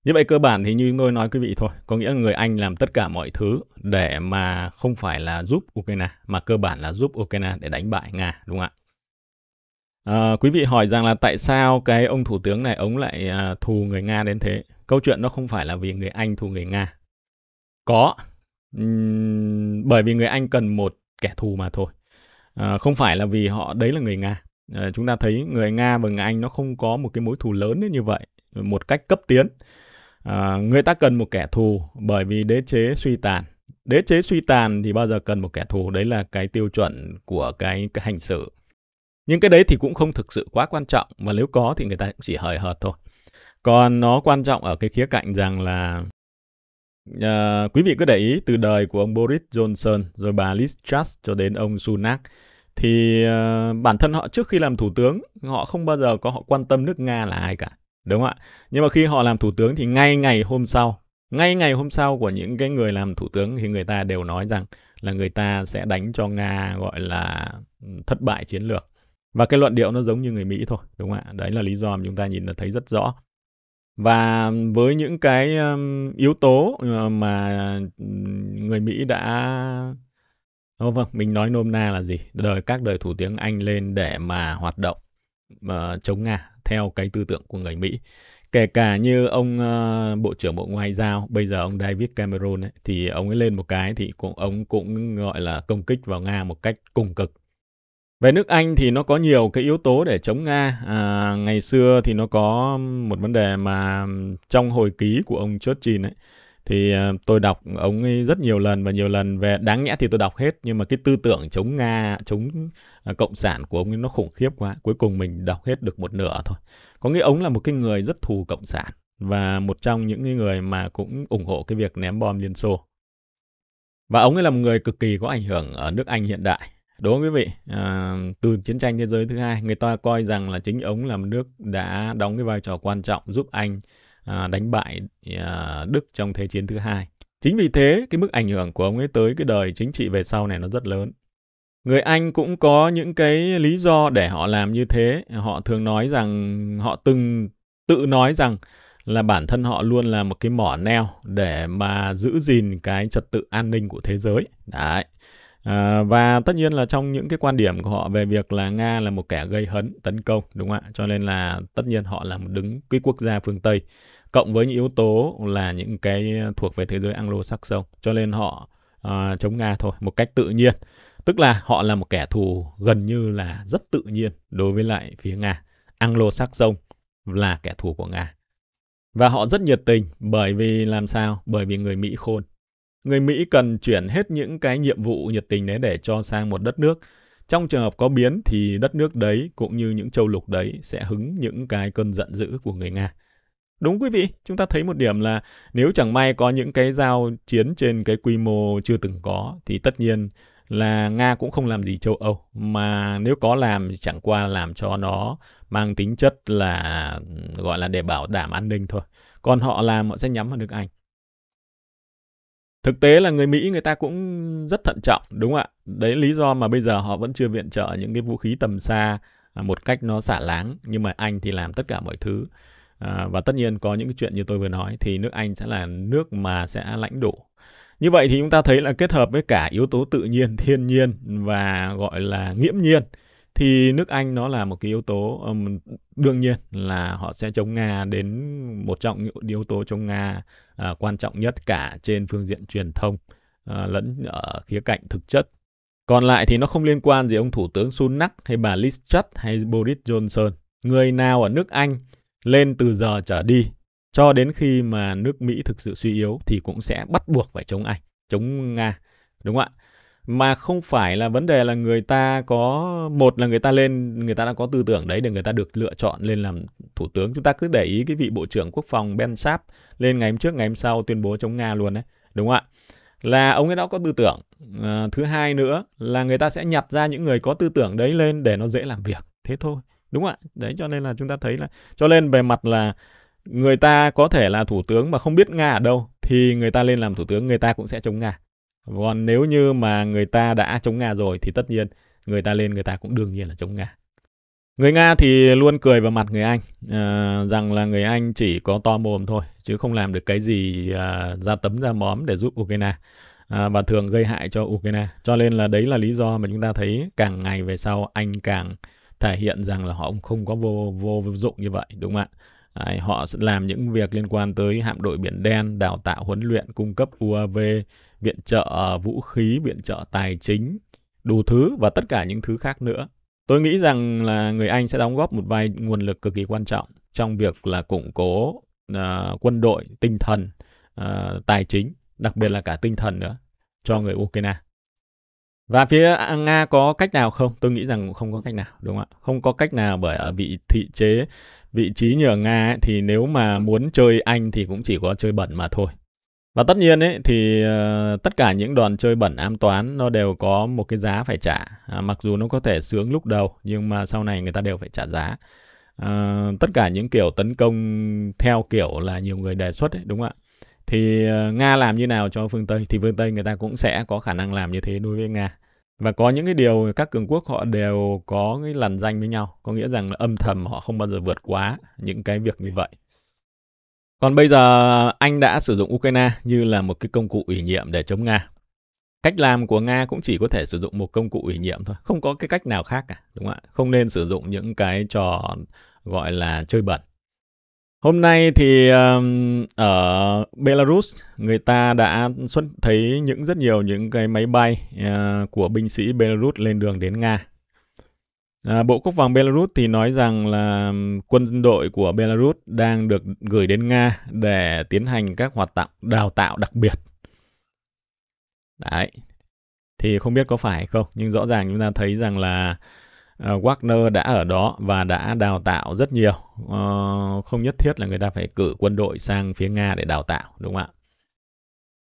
Như vậy cơ bản thì như tôi nói quý vị thôi, có nghĩa là người Anh làm tất cả mọi thứ để mà không phải là giúp Ukraine, mà cơ bản là giúp Ukraine để đánh bại Nga, đúng không ạ? À, quý vị hỏi rằng là tại sao cái ông thủ tướng này ông lại à, thù người Nga đến thế? Câu chuyện nó không phải là vì người Anh thù người Nga. Có, uhm, bởi vì người Anh cần một kẻ thù mà thôi. À, không phải là vì họ đấy là người Nga. Ờ, chúng ta thấy người Nga và người Anh nó không có một cái mối thù lớn như vậy một cách cấp tiến à, người ta cần một kẻ thù bởi vì đế chế suy tàn đế chế suy tàn thì bao giờ cần một kẻ thù đấy là cái tiêu chuẩn của cái, cái hành xử nhưng cái đấy thì cũng không thực sự quá quan trọng mà nếu có thì người ta cũng chỉ hời hợt thôi còn nó quan trọng ở cái khía cạnh rằng là uh, quý vị cứ để ý từ đời của ông Boris Johnson rồi bà Liz Truss cho đến ông Sunak thì uh, bản thân họ trước khi làm thủ tướng họ không bao giờ có họ quan tâm nước nga là ai cả đúng không ạ nhưng mà khi họ làm thủ tướng thì ngay ngày hôm sau ngay ngày hôm sau của những cái người làm thủ tướng thì người ta đều nói rằng là người ta sẽ đánh cho nga gọi là ừ, thất bại chiến lược và cái luận điệu nó giống như người mỹ thôi đúng không ạ đấy là lý do mà chúng ta nhìn là thấy rất rõ và với những cái yếu tố ờ, mà ừ, người mỹ đã Ờ, vâng, mình nói nôm na là gì? Đời các đời thủ tướng Anh lên để mà hoạt động uh, chống Nga theo cái tư tưởng của người Mỹ. Kể cả như ông uh, Bộ trưởng Bộ Ngoại giao, bây giờ ông David Cameron ấy, thì ông ấy lên một cái thì cũng ông cũng gọi là công kích vào Nga một cách cùng cực. Về nước Anh thì nó có nhiều cái yếu tố để chống Nga. À, ngày xưa thì nó có một vấn đề mà trong hồi ký của ông Churchill ấy, thì à, tôi đọc ông ấy rất nhiều lần và nhiều lần về đáng nhẽ thì tôi đọc hết nhưng mà cái tư tưởng chống nga chống à, cộng sản của ông ấy nó khủng khiếp quá cuối cùng mình đọc hết được một nửa thôi có nghĩa ông là một cái người rất thù cộng sản và một trong những người mà cũng ủng hộ cái việc ném bom liên xô và ông ấy là một người cực kỳ có ảnh hưởng ở nước anh hiện đại đúng không quý vị à, từ chiến tranh thế giới thứ hai người ta coi rằng là chính ông là một nước đã đóng cái vai trò quan trọng giúp anh À, đánh bại à, Đức trong Thế chiến thứ hai. Chính vì thế, cái mức ảnh hưởng của ông ấy tới cái đời chính trị về sau này nó rất lớn. Người Anh cũng có những cái lý do để họ làm như thế. Họ thường nói rằng, họ từng tự nói rằng là bản thân họ luôn là một cái mỏ neo để mà giữ gìn cái trật tự an ninh của thế giới. Đấy. À, và tất nhiên là trong những cái quan điểm của họ về việc là Nga là một kẻ gây hấn, tấn công, đúng không ạ? Cho nên là tất nhiên họ là một đứng cái quốc gia phương Tây cộng với những yếu tố là những cái thuộc về thế giới Anglo-Saxon cho nên họ uh, chống Nga thôi một cách tự nhiên tức là họ là một kẻ thù gần như là rất tự nhiên đối với lại phía Nga Anglo-Saxon là kẻ thù của Nga và họ rất nhiệt tình bởi vì làm sao bởi vì người Mỹ khôn người Mỹ cần chuyển hết những cái nhiệm vụ nhiệt tình đấy để cho sang một đất nước trong trường hợp có biến thì đất nước đấy cũng như những châu lục đấy sẽ hứng những cái cơn giận dữ của người Nga Đúng quý vị, chúng ta thấy một điểm là nếu chẳng may có những cái giao chiến trên cái quy mô chưa từng có thì tất nhiên là Nga cũng không làm gì châu Âu mà nếu có làm thì chẳng qua làm cho nó mang tính chất là gọi là để bảo đảm an ninh thôi. Còn họ làm họ sẽ nhắm vào nước Anh. Thực tế là người Mỹ người ta cũng rất thận trọng đúng không ạ? Đấy lý do mà bây giờ họ vẫn chưa viện trợ những cái vũ khí tầm xa à, một cách nó xả láng nhưng mà Anh thì làm tất cả mọi thứ. À, và tất nhiên có những cái chuyện như tôi vừa nói thì nước Anh sẽ là nước mà sẽ lãnh đủ như vậy thì chúng ta thấy là kết hợp với cả yếu tố tự nhiên thiên nhiên và gọi là nghiễm nhiên thì nước Anh nó là một cái yếu tố um, đương nhiên là họ sẽ chống Nga đến một trong những yếu tố chống Nga uh, quan trọng nhất cả trên phương diện truyền thông uh, lẫn ở khía cạnh thực chất. Còn lại thì nó không liên quan gì ông thủ tướng Sunak hay bà Liz Truss hay Boris Johnson. Người nào ở nước Anh lên từ giờ trở đi cho đến khi mà nước Mỹ thực sự suy yếu thì cũng sẽ bắt buộc phải chống Anh, chống Nga, đúng không ạ? Mà không phải là vấn đề là người ta có một là người ta lên người ta đã có tư tưởng đấy để người ta được lựa chọn lên làm thủ tướng. Chúng ta cứ để ý cái vị bộ trưởng quốc phòng Ben Sharp lên ngày hôm trước ngày hôm sau tuyên bố chống Nga luôn đấy, đúng không ạ? Là ông ấy đã có tư tưởng. À, thứ hai nữa là người ta sẽ nhặt ra những người có tư tưởng đấy lên để nó dễ làm việc. Thế thôi đúng ạ đấy cho nên là chúng ta thấy là cho nên về mặt là người ta có thể là thủ tướng mà không biết nga ở đâu thì người ta lên làm thủ tướng người ta cũng sẽ chống nga còn nếu như mà người ta đã chống nga rồi thì tất nhiên người ta lên người ta cũng đương nhiên là chống nga người nga thì luôn cười vào mặt người anh à, rằng là người anh chỉ có to mồm thôi chứ không làm được cái gì à, ra tấm ra móm để giúp ukraine à, và thường gây hại cho ukraine cho nên là đấy là lý do mà chúng ta thấy càng ngày về sau anh càng thể hiện rằng là họ cũng không có vô, vô vô dụng như vậy đúng không ạ Đấy, họ sẽ làm những việc liên quan tới hạm đội biển đen đào tạo huấn luyện cung cấp UAV viện trợ ờ, vũ khí viện trợ tài chính đủ thứ và tất cả những thứ khác nữa tôi nghĩ rằng là người Anh sẽ đóng góp một vài nguồn lực cực kỳ quan trọng trong việc là củng cố uh, quân đội tinh thần uh, tài chính đặc biệt là cả tinh thần nữa cho người Ukraine và phía Nga có cách nào không? Tôi nghĩ rằng không có cách nào, đúng không ạ? Không có cách nào bởi ở vị thị chế, vị trí như ở Nga ấy, thì nếu mà muốn chơi Anh thì cũng chỉ có chơi bẩn mà thôi. Và tất nhiên ấy thì uh, tất cả những đoàn chơi bẩn am toán nó đều có một cái giá phải trả. À, mặc dù nó có thể sướng lúc đầu nhưng mà sau này người ta đều phải trả giá. À, tất cả những kiểu tấn công theo kiểu là nhiều người đề xuất ấy, đúng không ạ? thì ờ, nga làm như nào cho phương tây thì phương tây người ta cũng sẽ có khả năng làm như thế đối với nga và có những cái điều các cường quốc họ đều có cái lằn danh với nhau có nghĩa rằng là âm thầm họ không bao giờ vượt quá những cái việc như vậy còn bây giờ anh đã sử dụng ukraine như là một cái công cụ ủy nhiệm để chống nga cách làm của nga cũng chỉ có thể sử dụng một công cụ ủy nhiệm thôi không có cái cách nào khác cả đúng không ạ không nên sử dụng những cái trò gọi là chơi bẩn Hôm nay thì ở Belarus người ta đã xuất thấy những rất nhiều những cái máy bay ờ, của binh sĩ Belarus lên đường đến Nga. Ờ, Bộ Quốc phòng Belarus thì nói rằng là quân đội của Belarus đang được gửi đến Nga để tiến hành các hoạt động đào tạo đặc biệt. Đấy. Thì không biết có phải không, nhưng rõ ràng chúng ta thấy rằng là uh, Wagner đã ở đó và đã đào tạo rất nhiều. Uh, không nhất thiết là người ta phải cử quân đội sang phía Nga để đào tạo, đúng không ạ?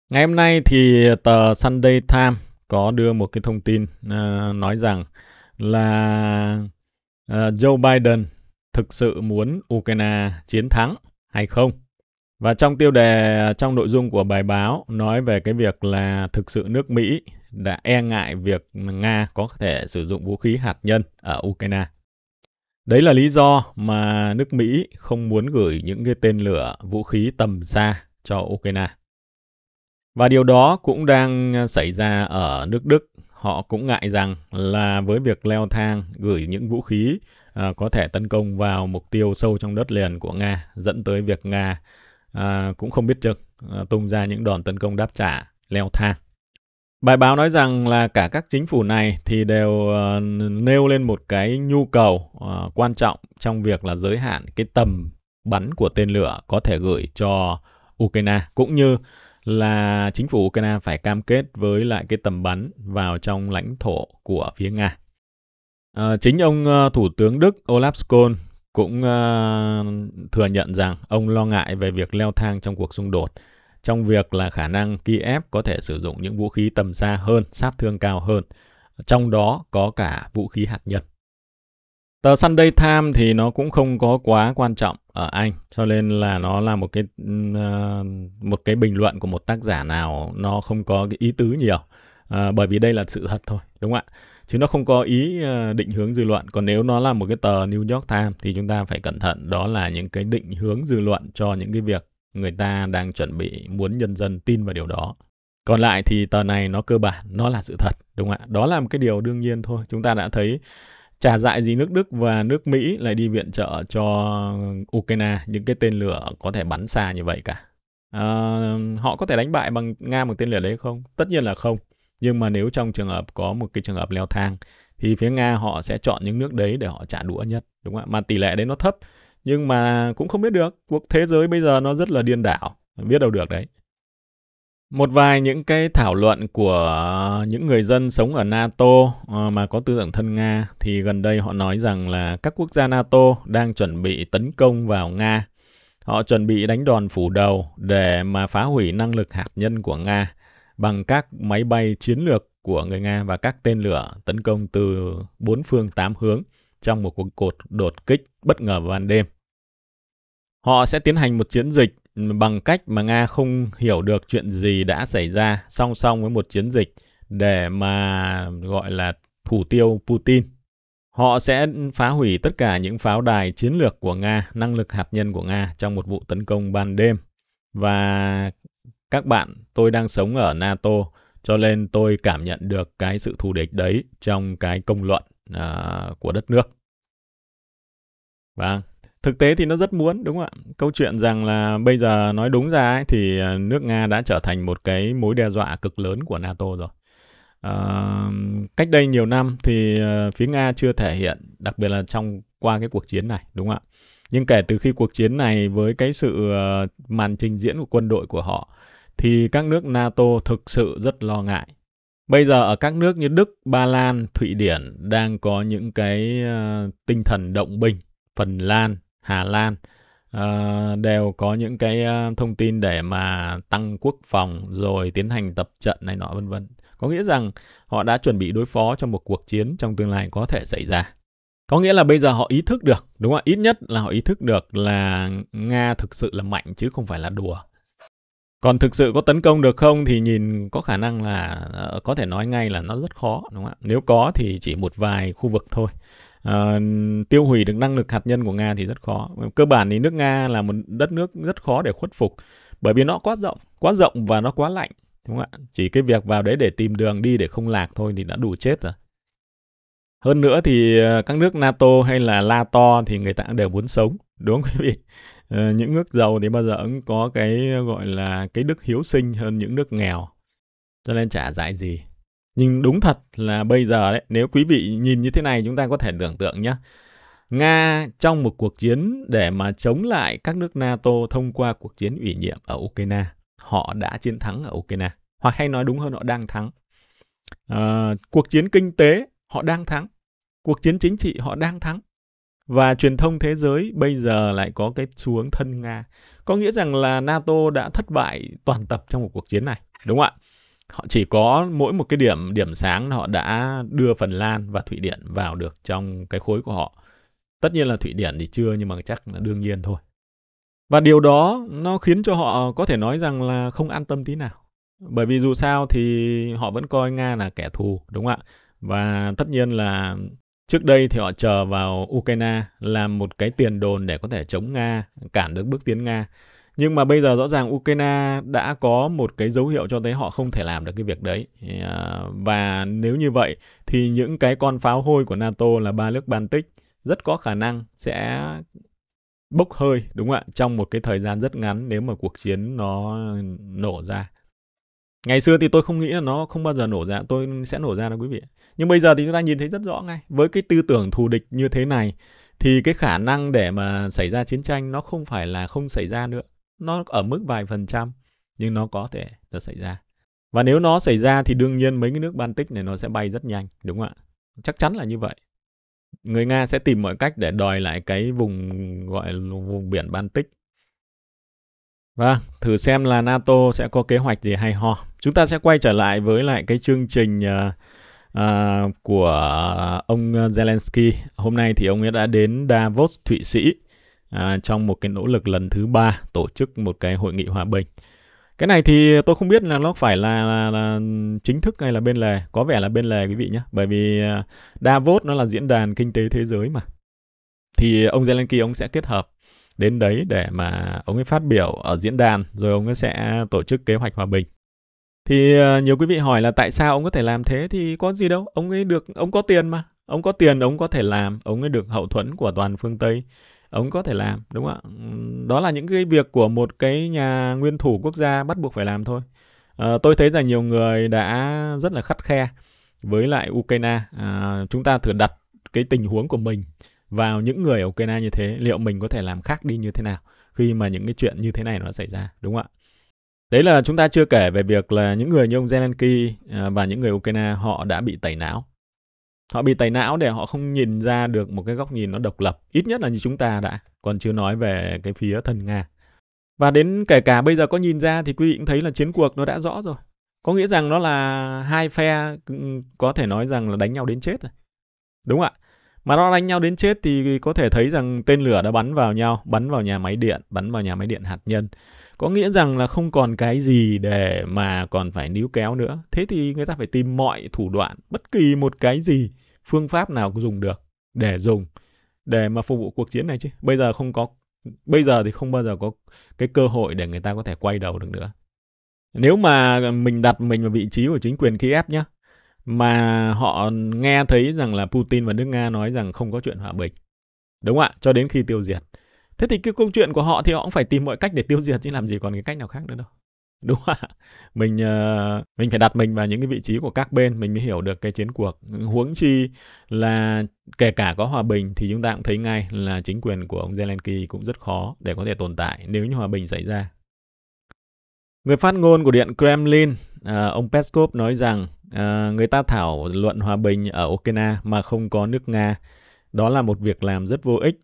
Ngày hôm nay thì tờ Sunday Times có đưa một cái thông tin uh, nói rằng là uh, Joe Biden thực sự muốn Ukraine chiến thắng hay không. Và trong tiêu đề, trong nội dung của bài báo nói về cái việc là thực sự nước Mỹ đã e ngại việc Nga có thể sử dụng vũ khí hạt nhân ở Ukraine. Đấy là lý do mà nước Mỹ không muốn gửi những cái tên lửa vũ khí tầm xa cho Ukraine. Và điều đó cũng đang xảy ra ở nước Đức. Họ cũng ngại rằng là với việc leo thang gửi những vũ khí à, có thể tấn công vào mục tiêu sâu trong đất liền của Nga, dẫn tới việc Nga à, cũng không biết chừng à, tung ra những đòn tấn công đáp trả leo thang. Bài báo nói rằng là cả các chính phủ này thì đều ờ, nêu lên một cái nhu cầu ờ, quan trọng trong việc là giới hạn cái tầm bắn của tên lửa có thể gửi cho Ukraine cũng như là chính phủ Ukraine phải cam kết với lại cái tầm bắn vào trong lãnh thổ của phía Nga. À, chính ông uh, Thủ tướng Đức Olaf Scholz cũng uh, thừa nhận rằng ông lo ngại về việc leo thang trong cuộc xung đột trong việc là khả năng Kiev có thể sử dụng những vũ khí tầm xa hơn, sát thương cao hơn, trong đó có cả vũ khí hạt nhân. Tờ Sunday Times thì nó cũng không có quá quan trọng ở Anh, cho nên là nó là một cái ờ, một cái bình luận của một tác giả nào nó không có cái ý tứ nhiều, à, bởi vì đây là sự thật thôi, đúng không ạ? Chứ nó không có ý ờ, định hướng dư luận. Còn nếu nó là một cái tờ New York Times thì chúng ta phải cẩn thận, đó là những cái định hướng dư luận cho những cái việc người ta đang chuẩn bị muốn nhân dân tin vào điều đó. Còn lại thì tờ này nó cơ bản, nó là sự thật, đúng không ạ? Đó là một cái điều đương nhiên thôi. Chúng ta đã thấy trả dại gì nước Đức và nước Mỹ lại đi viện trợ cho Ukraine những cái tên lửa có thể bắn xa như vậy cả. À, họ có thể đánh bại bằng Nga một tên lửa đấy không? Tất nhiên là không. Nhưng mà nếu trong trường hợp có một cái trường hợp leo thang thì phía Nga họ sẽ chọn những nước đấy để họ trả đũa nhất, đúng không ạ? Mà tỷ lệ đấy nó thấp nhưng mà cũng không biết được cuộc thế giới bây giờ nó rất là điên đảo biết đâu được đấy một vài những cái thảo luận của những người dân sống ở NATO ờ, mà có tư tưởng thân Nga thì gần đây họ nói rằng là các quốc gia NATO đang chuẩn bị tấn công vào Nga. Họ chuẩn bị đánh đòn phủ đầu để mà phá hủy năng lực hạt nhân của Nga bằng các máy bay chiến lược của người Nga và các tên lửa tấn công từ bốn phương tám hướng trong một cuộc cột đột kích bất ngờ vào ban đêm. Họ sẽ tiến hành một chiến dịch bằng cách mà Nga không hiểu được chuyện gì đã xảy ra song song với một chiến dịch để mà gọi là thủ tiêu Putin. Họ sẽ phá hủy tất cả những pháo đài chiến lược của Nga, năng lực hạt nhân của Nga trong một vụ tấn công ban đêm. Và các bạn, tôi đang sống ở NATO, cho nên tôi cảm nhận được cái sự thù địch đấy trong cái công luận à, của đất nước. Vâng, thực tế thì nó rất muốn đúng không ạ? Câu chuyện rằng là bây giờ nói đúng ra ấy, thì à, nước Nga đã trở thành một cái mối đe dọa cực lớn của NATO rồi. À, cách đây nhiều năm thì à, phía Nga chưa thể hiện, đặc biệt là trong qua cái cuộc chiến này đúng không ạ? Nhưng kể từ khi cuộc chiến này với cái sự à, màn trình diễn của quân đội của họ thì các nước NATO thực sự rất lo ngại Bây giờ ở các nước như Đức, Ba Lan, Thụy Điển đang có những cái ờ, tinh thần động binh, Phần Lan, Hà Lan ờ, đều có những cái ờ, thông tin để mà tăng quốc phòng rồi tiến hành tập trận này nọ vân vân. Có nghĩa rằng họ đã chuẩn bị đối phó cho một cuộc chiến trong tương lai có thể xảy ra. Có nghĩa là bây giờ họ ý thức được, đúng không ạ? Ít nhất là họ ý thức được là Nga thực sự là mạnh chứ không phải là đùa còn thực sự có tấn công được không thì nhìn có khả năng là ờ, có thể nói ngay là nó rất khó đúng không ạ? Nếu có thì chỉ một vài khu vực thôi. Uh, tiêu hủy được năng lực hạt nhân của Nga thì rất khó. Cơ bản thì nước Nga là một đất nước rất khó để khuất phục bởi vì nó quá rộng, quá rộng và nó quá lạnh đúng không ạ? Chỉ cái việc vào đấy để tìm đường đi để không lạc thôi thì đã đủ chết rồi. Hơn nữa thì ờ, các nước NATO hay là la to thì người ta cũng đều muốn sống, đúng không quý vị? Ờ, những nước giàu thì bao giờ cũng có cái gọi là cái đức hiếu sinh hơn những nước nghèo cho nên chả dạy gì nhưng đúng thật là bây giờ đấy nếu quý vị nhìn như thế này chúng ta có thể tưởng tượng nhé Nga trong một cuộc chiến để mà chống lại các nước NATO thông qua cuộc chiến ủy nhiệm ở Ukraine. Họ đã chiến thắng ở Ukraine, hoặc hay nói đúng hơn họ đang thắng. À, cuộc chiến kinh tế họ đang thắng, cuộc chiến chính trị họ đang thắng và truyền thông thế giới bây giờ lại có cái xuống thân Nga. Có nghĩa rằng là NATO đã thất bại toàn tập trong một cuộc chiến này, đúng không ạ? Họ chỉ có mỗi một cái điểm điểm sáng họ đã đưa Phần Lan và Thụy Điển vào được trong cái khối của họ. Tất nhiên là Thụy Điển thì chưa nhưng mà chắc là đương nhiên thôi. Và điều đó nó khiến cho họ có thể nói rằng là không an tâm tí nào. Bởi vì dù sao thì họ vẫn coi Nga là kẻ thù, đúng không ạ? Và tất nhiên là Trước đây thì họ chờ vào Ukraine làm một cái tiền đồn để có thể chống Nga, cản được bước tiến Nga. Nhưng mà bây giờ rõ ràng Ukraine đã có một cái dấu hiệu cho thấy họ không thể làm được cái việc đấy. À, và nếu như vậy thì những cái con pháo hôi của NATO là ba nước Baltic rất có khả năng sẽ bốc hơi đúng không ạ trong một cái thời gian rất ngắn nếu mà cuộc chiến nó nổ ra Ngày xưa thì tôi không nghĩ là nó không bao giờ nổ ra, tôi sẽ nổ ra đâu quý vị. Nhưng bây giờ thì chúng ta nhìn thấy rất rõ ngay. Với cái tư tưởng thù địch như thế này thì cái khả năng để mà xảy ra chiến tranh nó không phải là không xảy ra nữa. Nó ở mức vài phần trăm nhưng nó có thể nó xảy ra. Và nếu nó xảy ra thì đương nhiên mấy cái nước Baltic này nó sẽ bay rất nhanh, đúng không ạ? Chắc chắn là như vậy. Người Nga sẽ tìm mọi cách để đòi lại cái vùng gọi là vùng biển Baltic Vâng, thử xem là NATO sẽ có kế hoạch gì hay ho. Chúng ta sẽ quay trở lại với lại cái chương trình uh, uh, của ông Zelensky. Hôm nay thì ông ấy đã đến Davos, Thụy Sĩ uh, trong một cái nỗ lực lần thứ ba tổ chức một cái hội nghị hòa bình. Cái này thì tôi không biết là nó phải là, là, là chính thức hay là bên lề. Có vẻ là bên lề quý vị nhé. Bởi vì uh, Davos nó là diễn đàn kinh tế thế giới mà. Thì ông Zelensky ông sẽ kết hợp đến đấy để mà ông ấy phát biểu ở diễn đàn rồi ông ấy sẽ tổ chức kế hoạch hòa bình thì ờ, nhiều quý vị hỏi là tại sao ông có thể làm thế thì có gì đâu ông ấy được ông có tiền mà ông có tiền ông có thể làm ông ấy được hậu thuẫn của toàn phương tây ông có thể làm đúng không ạ đó là những cái việc của một cái nhà nguyên thủ quốc gia bắt buộc phải làm thôi à, tôi thấy rằng nhiều người đã rất là khắt khe với lại ukraine à, chúng ta thử đặt cái tình huống của mình vào những người ở Ukraine như thế liệu mình có thể làm khác đi như thế nào khi mà những cái chuyện như thế này nó xảy ra đúng không ạ đấy là chúng ta chưa kể về việc là những người như ông Zelensky à, và những người Ukraine họ đã bị tẩy não họ bị tẩy não để họ không nhìn ra được một cái góc nhìn nó độc lập ít nhất là như chúng ta đã còn chưa nói về cái phía thần nga và đến kể cả bây giờ có nhìn ra thì quý vị cũng thấy là chiến cuộc nó đã rõ rồi có nghĩa rằng nó là hai phe ừ, có thể nói rằng là đánh nhau đến chết rồi đúng không ạ mà nó đánh nhau đến chết thì có thể thấy rằng tên lửa đã bắn vào nhau, bắn vào nhà máy điện, bắn vào nhà máy điện hạt nhân. Có nghĩa rằng là không còn cái gì để mà còn phải níu kéo nữa. Thế thì người ta phải tìm mọi thủ đoạn, bất kỳ một cái gì, phương pháp nào cũng dùng được để dùng để mà phục vụ cuộc chiến này chứ. Bây giờ không có bây giờ thì không bao giờ có cái cơ hội để người ta có thể quay đầu được nữa. Nếu mà mình đặt mình vào vị trí của chính quyền Kiev nhá, mà họ nghe thấy rằng là Putin và nước Nga nói rằng không có chuyện hòa bình. Đúng ạ? Cho đến khi tiêu diệt. Thế thì cái câu chuyện của họ thì họ cũng phải tìm mọi cách để tiêu diệt chứ làm gì còn cái cách nào khác nữa đâu. Đúng ạ? Mình ờ, mình phải đặt mình vào những cái vị trí của các bên mình mới hiểu được cái chiến cuộc. Huống chi là kể cả có hòa bình thì chúng ta cũng thấy ngay là chính quyền của ông Zelensky cũng rất khó để có thể tồn tại nếu như hòa bình xảy ra. Người phát ngôn của Điện Kremlin, ờ, ông Peskov nói rằng à, người ta thảo luận hòa bình ở Ukraine mà không có nước Nga. Đó là một việc làm rất vô ích.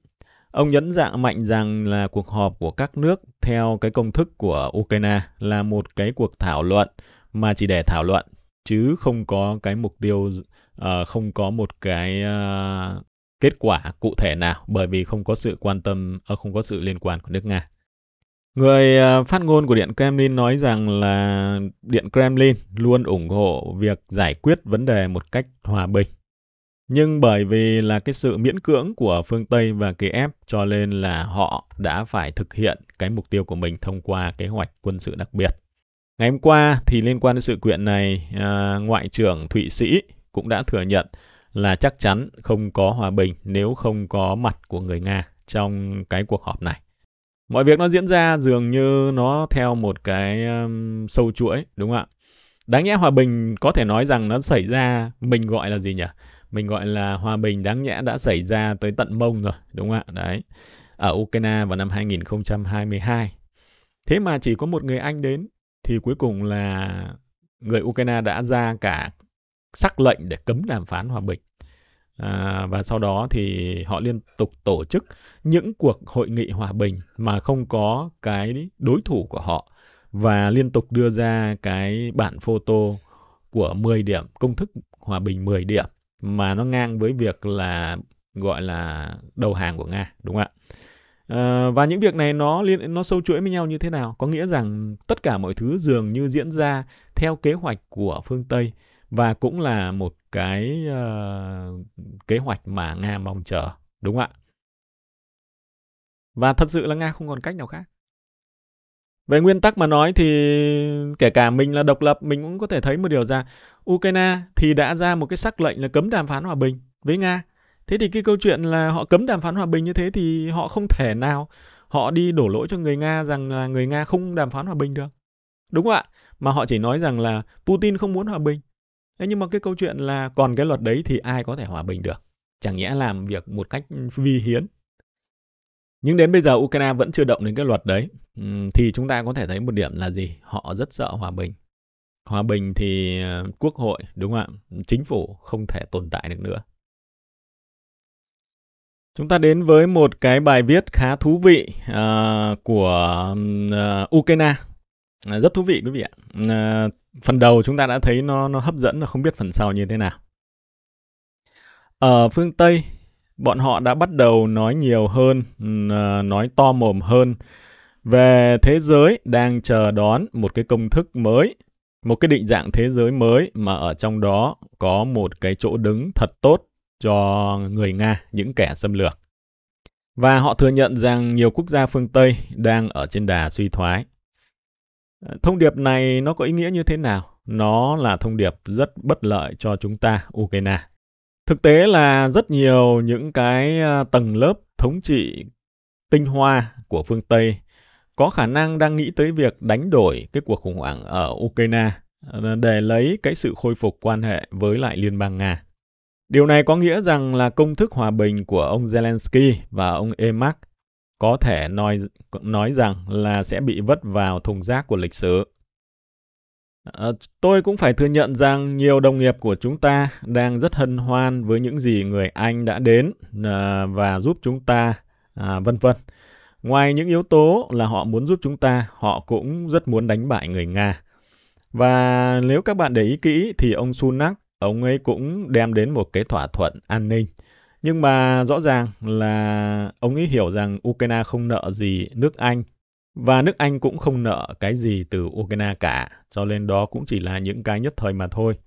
Ông nhấn dạng mạnh rằng là cuộc họp của các nước theo cái công thức của Ukraine là một cái cuộc thảo luận mà chỉ để thảo luận chứ không có cái mục tiêu uh, không có một cái uh, kết quả cụ thể nào bởi vì không có sự quan tâm uh, không có sự liên quan của nước Nga. Người à, phát ngôn của Điện Kremlin nói rằng là Điện Kremlin luôn ủng hộ việc giải quyết vấn đề một cách hòa bình. Nhưng bởi vì là cái sự miễn cưỡng của phương Tây và Kiev cho nên là họ đã phải thực hiện cái mục tiêu của mình thông qua kế hoạch quân sự đặc biệt. Ngày hôm qua thì liên quan đến sự kiện này, à, Ngoại trưởng Thụy Sĩ cũng đã thừa nhận là chắc chắn không có hòa bình nếu không có mặt của người Nga trong cái cuộc họp này mọi việc nó diễn ra dường như nó theo một cái um, sâu chuỗi đúng không ạ đáng nhẽ hòa bình có thể nói rằng nó xảy ra mình gọi là gì nhỉ mình gọi là hòa bình đáng nhẽ đã xảy ra tới tận mông rồi đúng không ạ đấy ở Ukraine vào năm 2022 thế mà chỉ có một người Anh đến thì cuối cùng là người Ukraine đã ra cả sắc lệnh để cấm đàm phán hòa bình À, và sau đó thì họ liên tục tổ chức những cuộc hội nghị hòa bình mà không có cái đối thủ của họ và liên tục đưa ra cái bản photo của 10 điểm, công thức hòa bình 10 điểm mà nó ngang với việc là gọi là đầu hàng của Nga, đúng không ạ? À, và những việc này nó liên nó sâu chuỗi với nhau như thế nào? Có nghĩa rằng tất cả mọi thứ dường như diễn ra theo kế hoạch của phương Tây và cũng là một cái uh, kế hoạch mà Nga mong chờ, đúng không ạ? Và thật sự là Nga không còn cách nào khác. Về nguyên tắc mà nói thì kể cả mình là độc lập, mình cũng có thể thấy một điều rằng Ukraine thì đã ra một cái sắc lệnh là cấm đàm phán hòa bình với Nga. Thế thì cái câu chuyện là họ cấm đàm phán hòa bình như thế thì họ không thể nào họ đi đổ lỗi cho người Nga rằng là người Nga không đàm phán hòa bình được. Đúng không ạ? Mà họ chỉ nói rằng là Putin không muốn hòa bình Thế nhưng mà cái câu chuyện là còn cái luật đấy thì ai có thể hòa bình được? Chẳng nhẽ làm việc một cách vi hiến. Nhưng đến bây giờ Ukraine vẫn chưa động đến cái luật đấy. Thì chúng ta có thể thấy một điểm là gì? Họ rất sợ hòa bình. Hòa bình thì ờ, quốc hội, đúng không ạ? Chính phủ không thể tồn tại được nữa. Chúng ta đến với một cái bài viết khá thú vị uh, của uh, Ukraine. Uh, rất thú vị quý vị ạ. Uh, phần đầu chúng ta đã thấy nó nó hấp dẫn là không biết phần sau như thế nào. Ở ờ, phương Tây, bọn họ đã bắt đầu nói nhiều hơn, ờ, nói to mồm hơn về thế giới đang chờ đón một cái công thức mới, một cái định dạng thế giới mới mà ở trong đó có một cái chỗ đứng thật tốt cho người Nga, những kẻ xâm lược. Và họ thừa nhận rằng nhiều quốc gia phương Tây đang ở trên đà suy thoái Ờ, thông điệp này nó có ý nghĩa như thế nào? Nó là thông điệp rất bất lợi cho chúng ta, Ukraine. Thực tế là rất nhiều những cái ờ, tầng lớp thống trị tinh hoa của phương Tây có khả năng đang nghĩ tới việc đánh đổi cái cuộc khủng hoảng ở Ukraine ờ, để lấy cái sự khôi phục quan hệ với lại Liên bang Nga. Điều này có nghĩa rằng là công thức hòa bình của ông Zelensky và ông Emak có thể nói nói rằng là sẽ bị vất vào thùng rác của lịch sử. Ờ, tôi cũng phải thừa nhận rằng nhiều đồng nghiệp của chúng ta đang rất hân hoan với những gì người Anh đã đến ờ, và giúp chúng ta, à, vân vân. Ngoài những yếu tố là họ muốn giúp chúng ta, họ cũng rất muốn đánh bại người Nga. Và nếu các bạn để ý kỹ thì ông Sunak, ông ấy cũng đem đến một cái thỏa thuận an ninh nhưng mà rõ ràng là ông ấy hiểu rằng Ukraine không nợ gì nước Anh và nước Anh cũng không nợ cái gì từ Ukraine cả, cho nên đó cũng chỉ là những cái nhất thời mà thôi.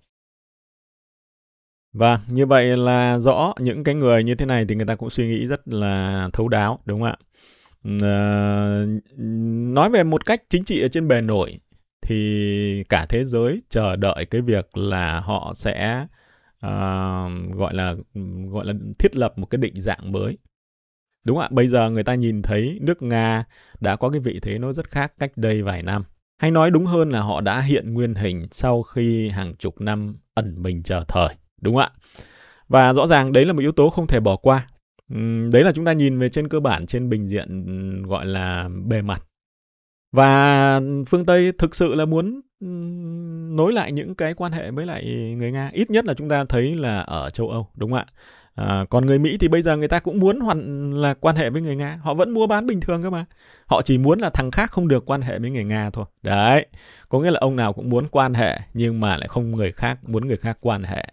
Và như vậy là rõ những cái người như thế này thì người ta cũng suy nghĩ rất là thấu đáo, đúng không ạ? À, nói về một cách chính trị ở trên bề nổi thì cả thế giới chờ đợi cái việc là họ sẽ Ờ, gọi là gọi là thiết lập một cái định dạng mới đúng ạ bây giờ người ta nhìn thấy nước nga đã có cái vị thế nó rất khác cách đây vài năm hay nói đúng hơn là họ đã hiện nguyên hình sau khi hàng chục năm ẩn mình chờ thời đúng ạ và rõ ràng đấy là một yếu tố không thể bỏ qua đấy là chúng ta nhìn về trên cơ bản trên bình diện gọi là bề mặt và phương tây thực sự là muốn nối lại những cái quan hệ với lại người Nga ít nhất là chúng ta thấy là ở châu Âu đúng không ạ à, còn người Mỹ thì bây giờ người ta cũng muốn hoàn là quan hệ với người Nga họ vẫn mua bán bình thường cơ mà họ chỉ muốn là thằng khác không được quan hệ với người Nga thôi đấy có nghĩa là ông nào cũng muốn quan hệ nhưng mà lại không người khác muốn người khác quan hệ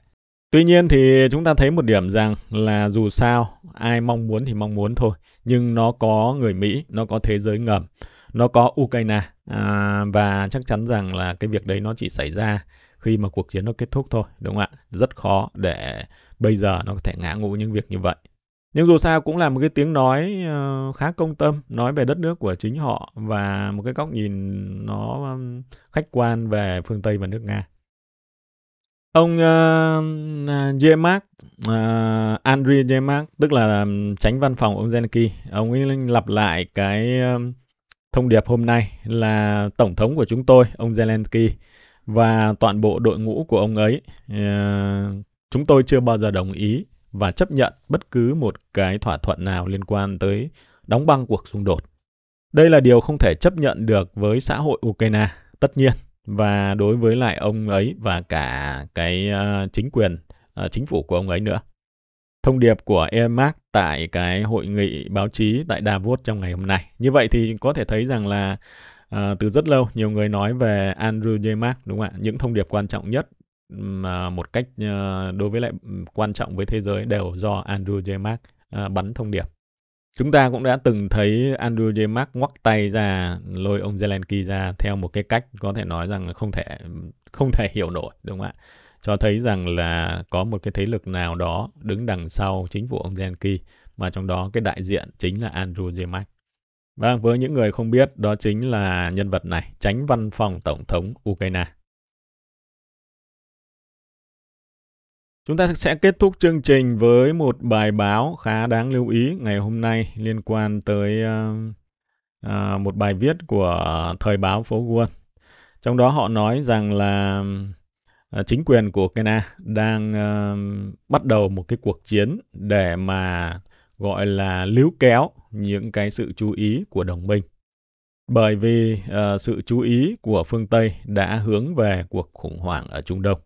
Tuy nhiên thì chúng ta thấy một điểm rằng là dù sao ai mong muốn thì mong muốn thôi, nhưng nó có người Mỹ, nó có thế giới ngầm nó có Ukraine à, và chắc chắn rằng là cái việc đấy nó chỉ xảy ra khi mà cuộc chiến nó kết thúc thôi đúng không ạ rất khó để bây giờ nó có thể ngã ngũ những việc như vậy nhưng dù sao cũng là một cái tiếng nói ờ, khá công tâm nói về đất nước của chính họ và một cái góc nhìn nó khách quan về phương Tây và nước Nga ông uh, Jemak uh, Andriy Jemak tức là tránh văn phòng ông Zelensky ông ấy lặp lại cái uh, Thông điệp hôm nay là Tổng thống của chúng tôi, ông Zelensky, và toàn bộ đội ngũ của ông ấy, ờ, chúng tôi chưa bao giờ đồng ý và chấp nhận bất cứ một cái thỏa thuận nào liên quan tới đóng băng cuộc xung đột. Đây là điều không thể chấp nhận được với xã hội Ukraine, tất nhiên, và đối với lại ông ấy và cả cái ờ, chính quyền, ờ, chính phủ của ông ấy nữa thông điệp của Elon Musk tại cái hội nghị báo chí tại Davos trong ngày hôm nay. Như vậy thì có thể thấy rằng là à, từ rất lâu nhiều người nói về Andrew J. Mark đúng không ạ? Những thông điệp quan trọng nhất mà một cách à, đối với lại quan trọng với thế giới đều do Andrew J. Mark à, bắn thông điệp. Chúng ta cũng đã từng thấy Andrew J. Mark ngoắc tay ra lôi ông Zelensky ra theo một cái cách có thể nói rằng là không thể không thể hiểu nổi đúng không ạ? cho thấy rằng là có một cái thế lực nào đó đứng đằng sau chính phủ ông Zelensky mà trong đó cái đại diện chính là Andrew Yemak. Vâng, với những người không biết, đó chính là nhân vật này, tránh văn phòng Tổng thống Ukraine. Chúng ta sẽ kết thúc chương trình với một bài báo khá đáng lưu ý ngày hôm nay liên quan tới uh, uh, một bài viết của thời báo Phố Quân. Trong đó họ nói rằng là Ờ, chính quyền của Ghana đang uh, bắt đầu một cái cuộc chiến để mà gọi là líu kéo những cái sự chú ý của đồng minh. Bởi vì uh, sự chú ý của phương Tây đã hướng về cuộc khủng hoảng ở Trung Đông.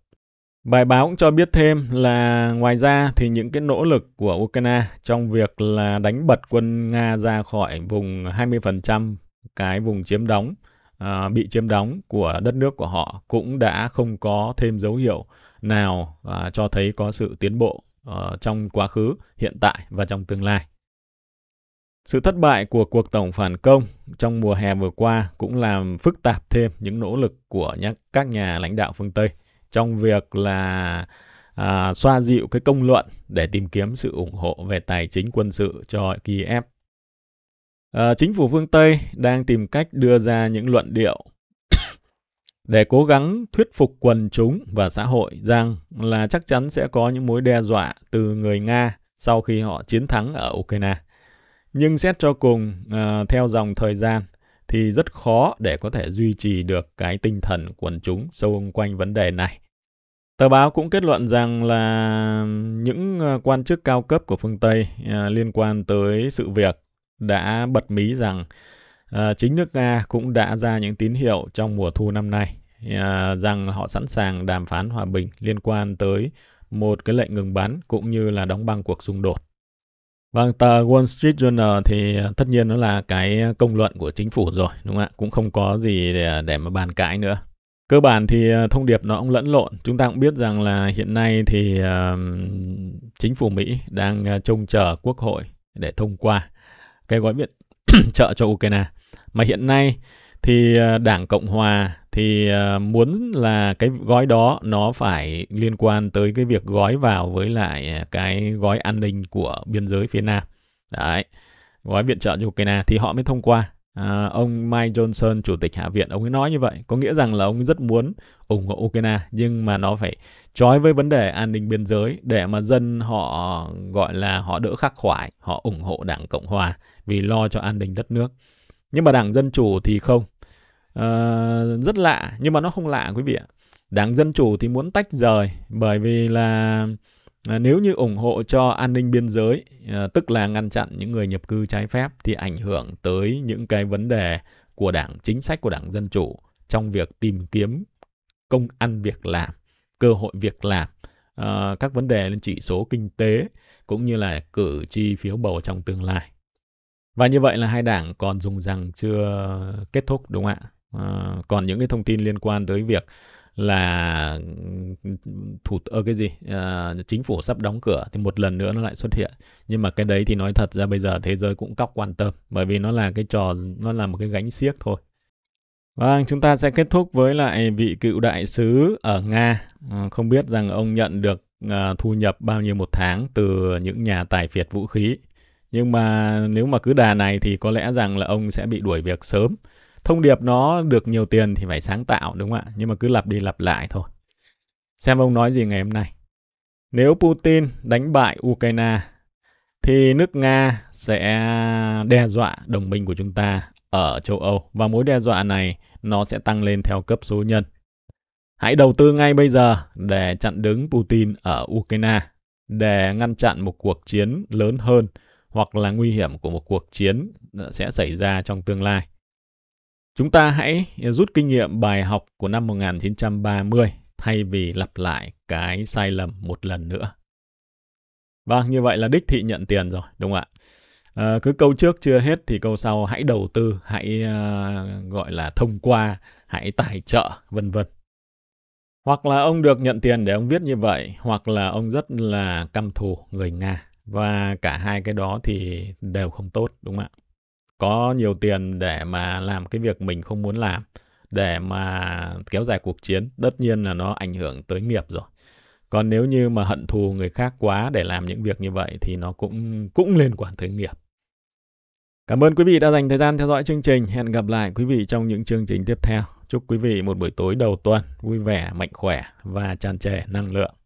Bài báo cũng cho biết thêm là ngoài ra thì những cái nỗ lực của Ukraine trong việc là đánh bật quân Nga ra khỏi vùng 20% cái vùng chiếm đóng à, bị chiếm đóng của đất nước của họ cũng đã không có thêm dấu hiệu nào à, cho thấy có sự tiến bộ à, trong quá khứ, hiện tại và trong tương lai. Sự thất bại của cuộc tổng phản công trong mùa hè vừa qua cũng làm phức tạp thêm những nỗ lực của các nhà lãnh đạo phương Tây trong việc là à, xoa dịu cái công luận để tìm kiếm sự ủng hộ về tài chính quân sự cho Kiev à, chính phủ phương Tây đang tìm cách đưa ra những luận điệu để cố gắng thuyết phục quần chúng và xã hội rằng là chắc chắn sẽ có những mối đe dọa từ người Nga sau khi họ chiến thắng ở Ukraine. Nhưng xét cho cùng, à, theo dòng thời gian, thì rất khó để có thể duy trì được cái tinh thần quần chúng xung quanh vấn đề này. Tờ báo cũng kết luận rằng là những ờ, quan chức cao cấp của phương Tây à, liên quan tới sự việc đã bật mí rằng à, chính nước Nga cũng đã ra những tín hiệu trong mùa thu năm nay à, rằng họ sẵn sàng đàm phán hòa bình liên quan tới một cái lệnh ngừng bắn cũng như là đóng băng cuộc xung đột. Vâng, tờ Wall Street Journal thì à, tất nhiên nó là cái công luận của chính phủ rồi, đúng không ạ? Cũng không có gì để, à, để mà bàn cãi nữa. Cơ bản thì à, thông điệp nó cũng lẫn lộn. Chúng ta cũng biết rằng là hiện nay thì uh, chính phủ Mỹ đang trông chờ quốc hội để thông qua cái gói viện trợ cho Ukraine. Mà hiện nay thì ờ, Đảng Cộng Hòa thì ờ, muốn là cái gói đó nó phải liên quan tới cái việc gói vào với lại ờ, cái gói an ninh của biên giới phía Nam. Đấy, gói viện trợ cho Ukraine thì họ mới thông qua. À, ông Mike Johnson, chủ tịch Hạ viện, ông ấy nói như vậy. Có nghĩa rằng là ông rất muốn ủng hộ Ukraine nhưng mà nó phải trói với vấn đề an ninh biên giới để mà dân họ gọi là họ đỡ khắc khoải, họ ủng hộ Đảng Cộng Hòa vì lo cho an ninh đất nước. Nhưng mà Đảng Dân Chủ thì không. À, rất lạ, nhưng mà nó không lạ quý vị ạ. Đảng Dân Chủ thì muốn tách rời bởi vì là à, nếu như ủng hộ cho an ninh biên giới, à, tức là ngăn chặn những người nhập cư trái phép thì ảnh hưởng tới những cái vấn đề của đảng, chính sách của đảng Dân Chủ trong việc tìm kiếm công ăn việc làm, cơ hội việc làm, ờ, các vấn đề lên chỉ số kinh tế cũng như là cử tri phiếu bầu trong tương lai. Và như vậy là hai đảng còn dùng rằng chưa kết thúc đúng không ạ? À, còn những cái thông tin liên quan tới việc là ừ, thủ ở ờ, cái gì à, chính phủ sắp đóng cửa thì một lần nữa nó lại xuất hiện nhưng mà cái đấy thì nói thật ra bây giờ thế giới cũng cóc quan tâm bởi vì nó là cái trò nó là một cái gánh xiếc thôi Vâng, chúng ta sẽ kết thúc với lại vị cựu đại sứ ở Nga. À, không biết rằng ông nhận được à, thu nhập bao nhiêu một tháng từ những nhà tài phiệt vũ khí nhưng mà nếu mà cứ đà này thì có lẽ rằng là ông sẽ bị đuổi việc sớm thông điệp nó được nhiều tiền thì phải sáng tạo đúng không ạ nhưng mà cứ lặp đi lặp lại thôi xem ông nói gì ngày hôm nay nếu putin đánh bại ukraine thì nước nga sẽ đe dọa đồng minh của chúng ta ở châu âu và mối đe dọa này nó sẽ tăng lên theo cấp số nhân hãy đầu tư ngay bây giờ để chặn đứng putin ở ukraine để ngăn chặn một cuộc chiến lớn hơn hoặc là nguy hiểm của một cuộc chiến ờ, sẽ xảy ra trong tương lai. Chúng ta hãy rút kinh nghiệm bài học của năm 1930 thay vì lặp lại cái sai lầm một lần nữa. Vâng, như vậy là đích thị nhận tiền rồi, đúng không ạ? À, cứ câu trước chưa hết thì câu sau hãy đầu tư, hãy uh, gọi là thông qua, hãy tài trợ, vân vân. Hoặc là ông được nhận tiền để ông viết như vậy, hoặc là ông rất là căm thù người Nga và cả hai cái đó thì đều không tốt đúng không ạ có nhiều tiền để mà làm cái việc mình không muốn làm để mà kéo dài cuộc chiến tất nhiên là nó ảnh hưởng tới nghiệp rồi còn nếu như mà hận thù người khác quá để làm những việc như vậy thì nó cũng cũng liên quan tới nghiệp cảm ơn quý vị đã dành thời gian theo dõi chương trình hẹn gặp lại quý vị trong những chương trình tiếp theo chúc quý vị một buổi tối đầu tuần vui vẻ mạnh khỏe và tràn trề năng lượng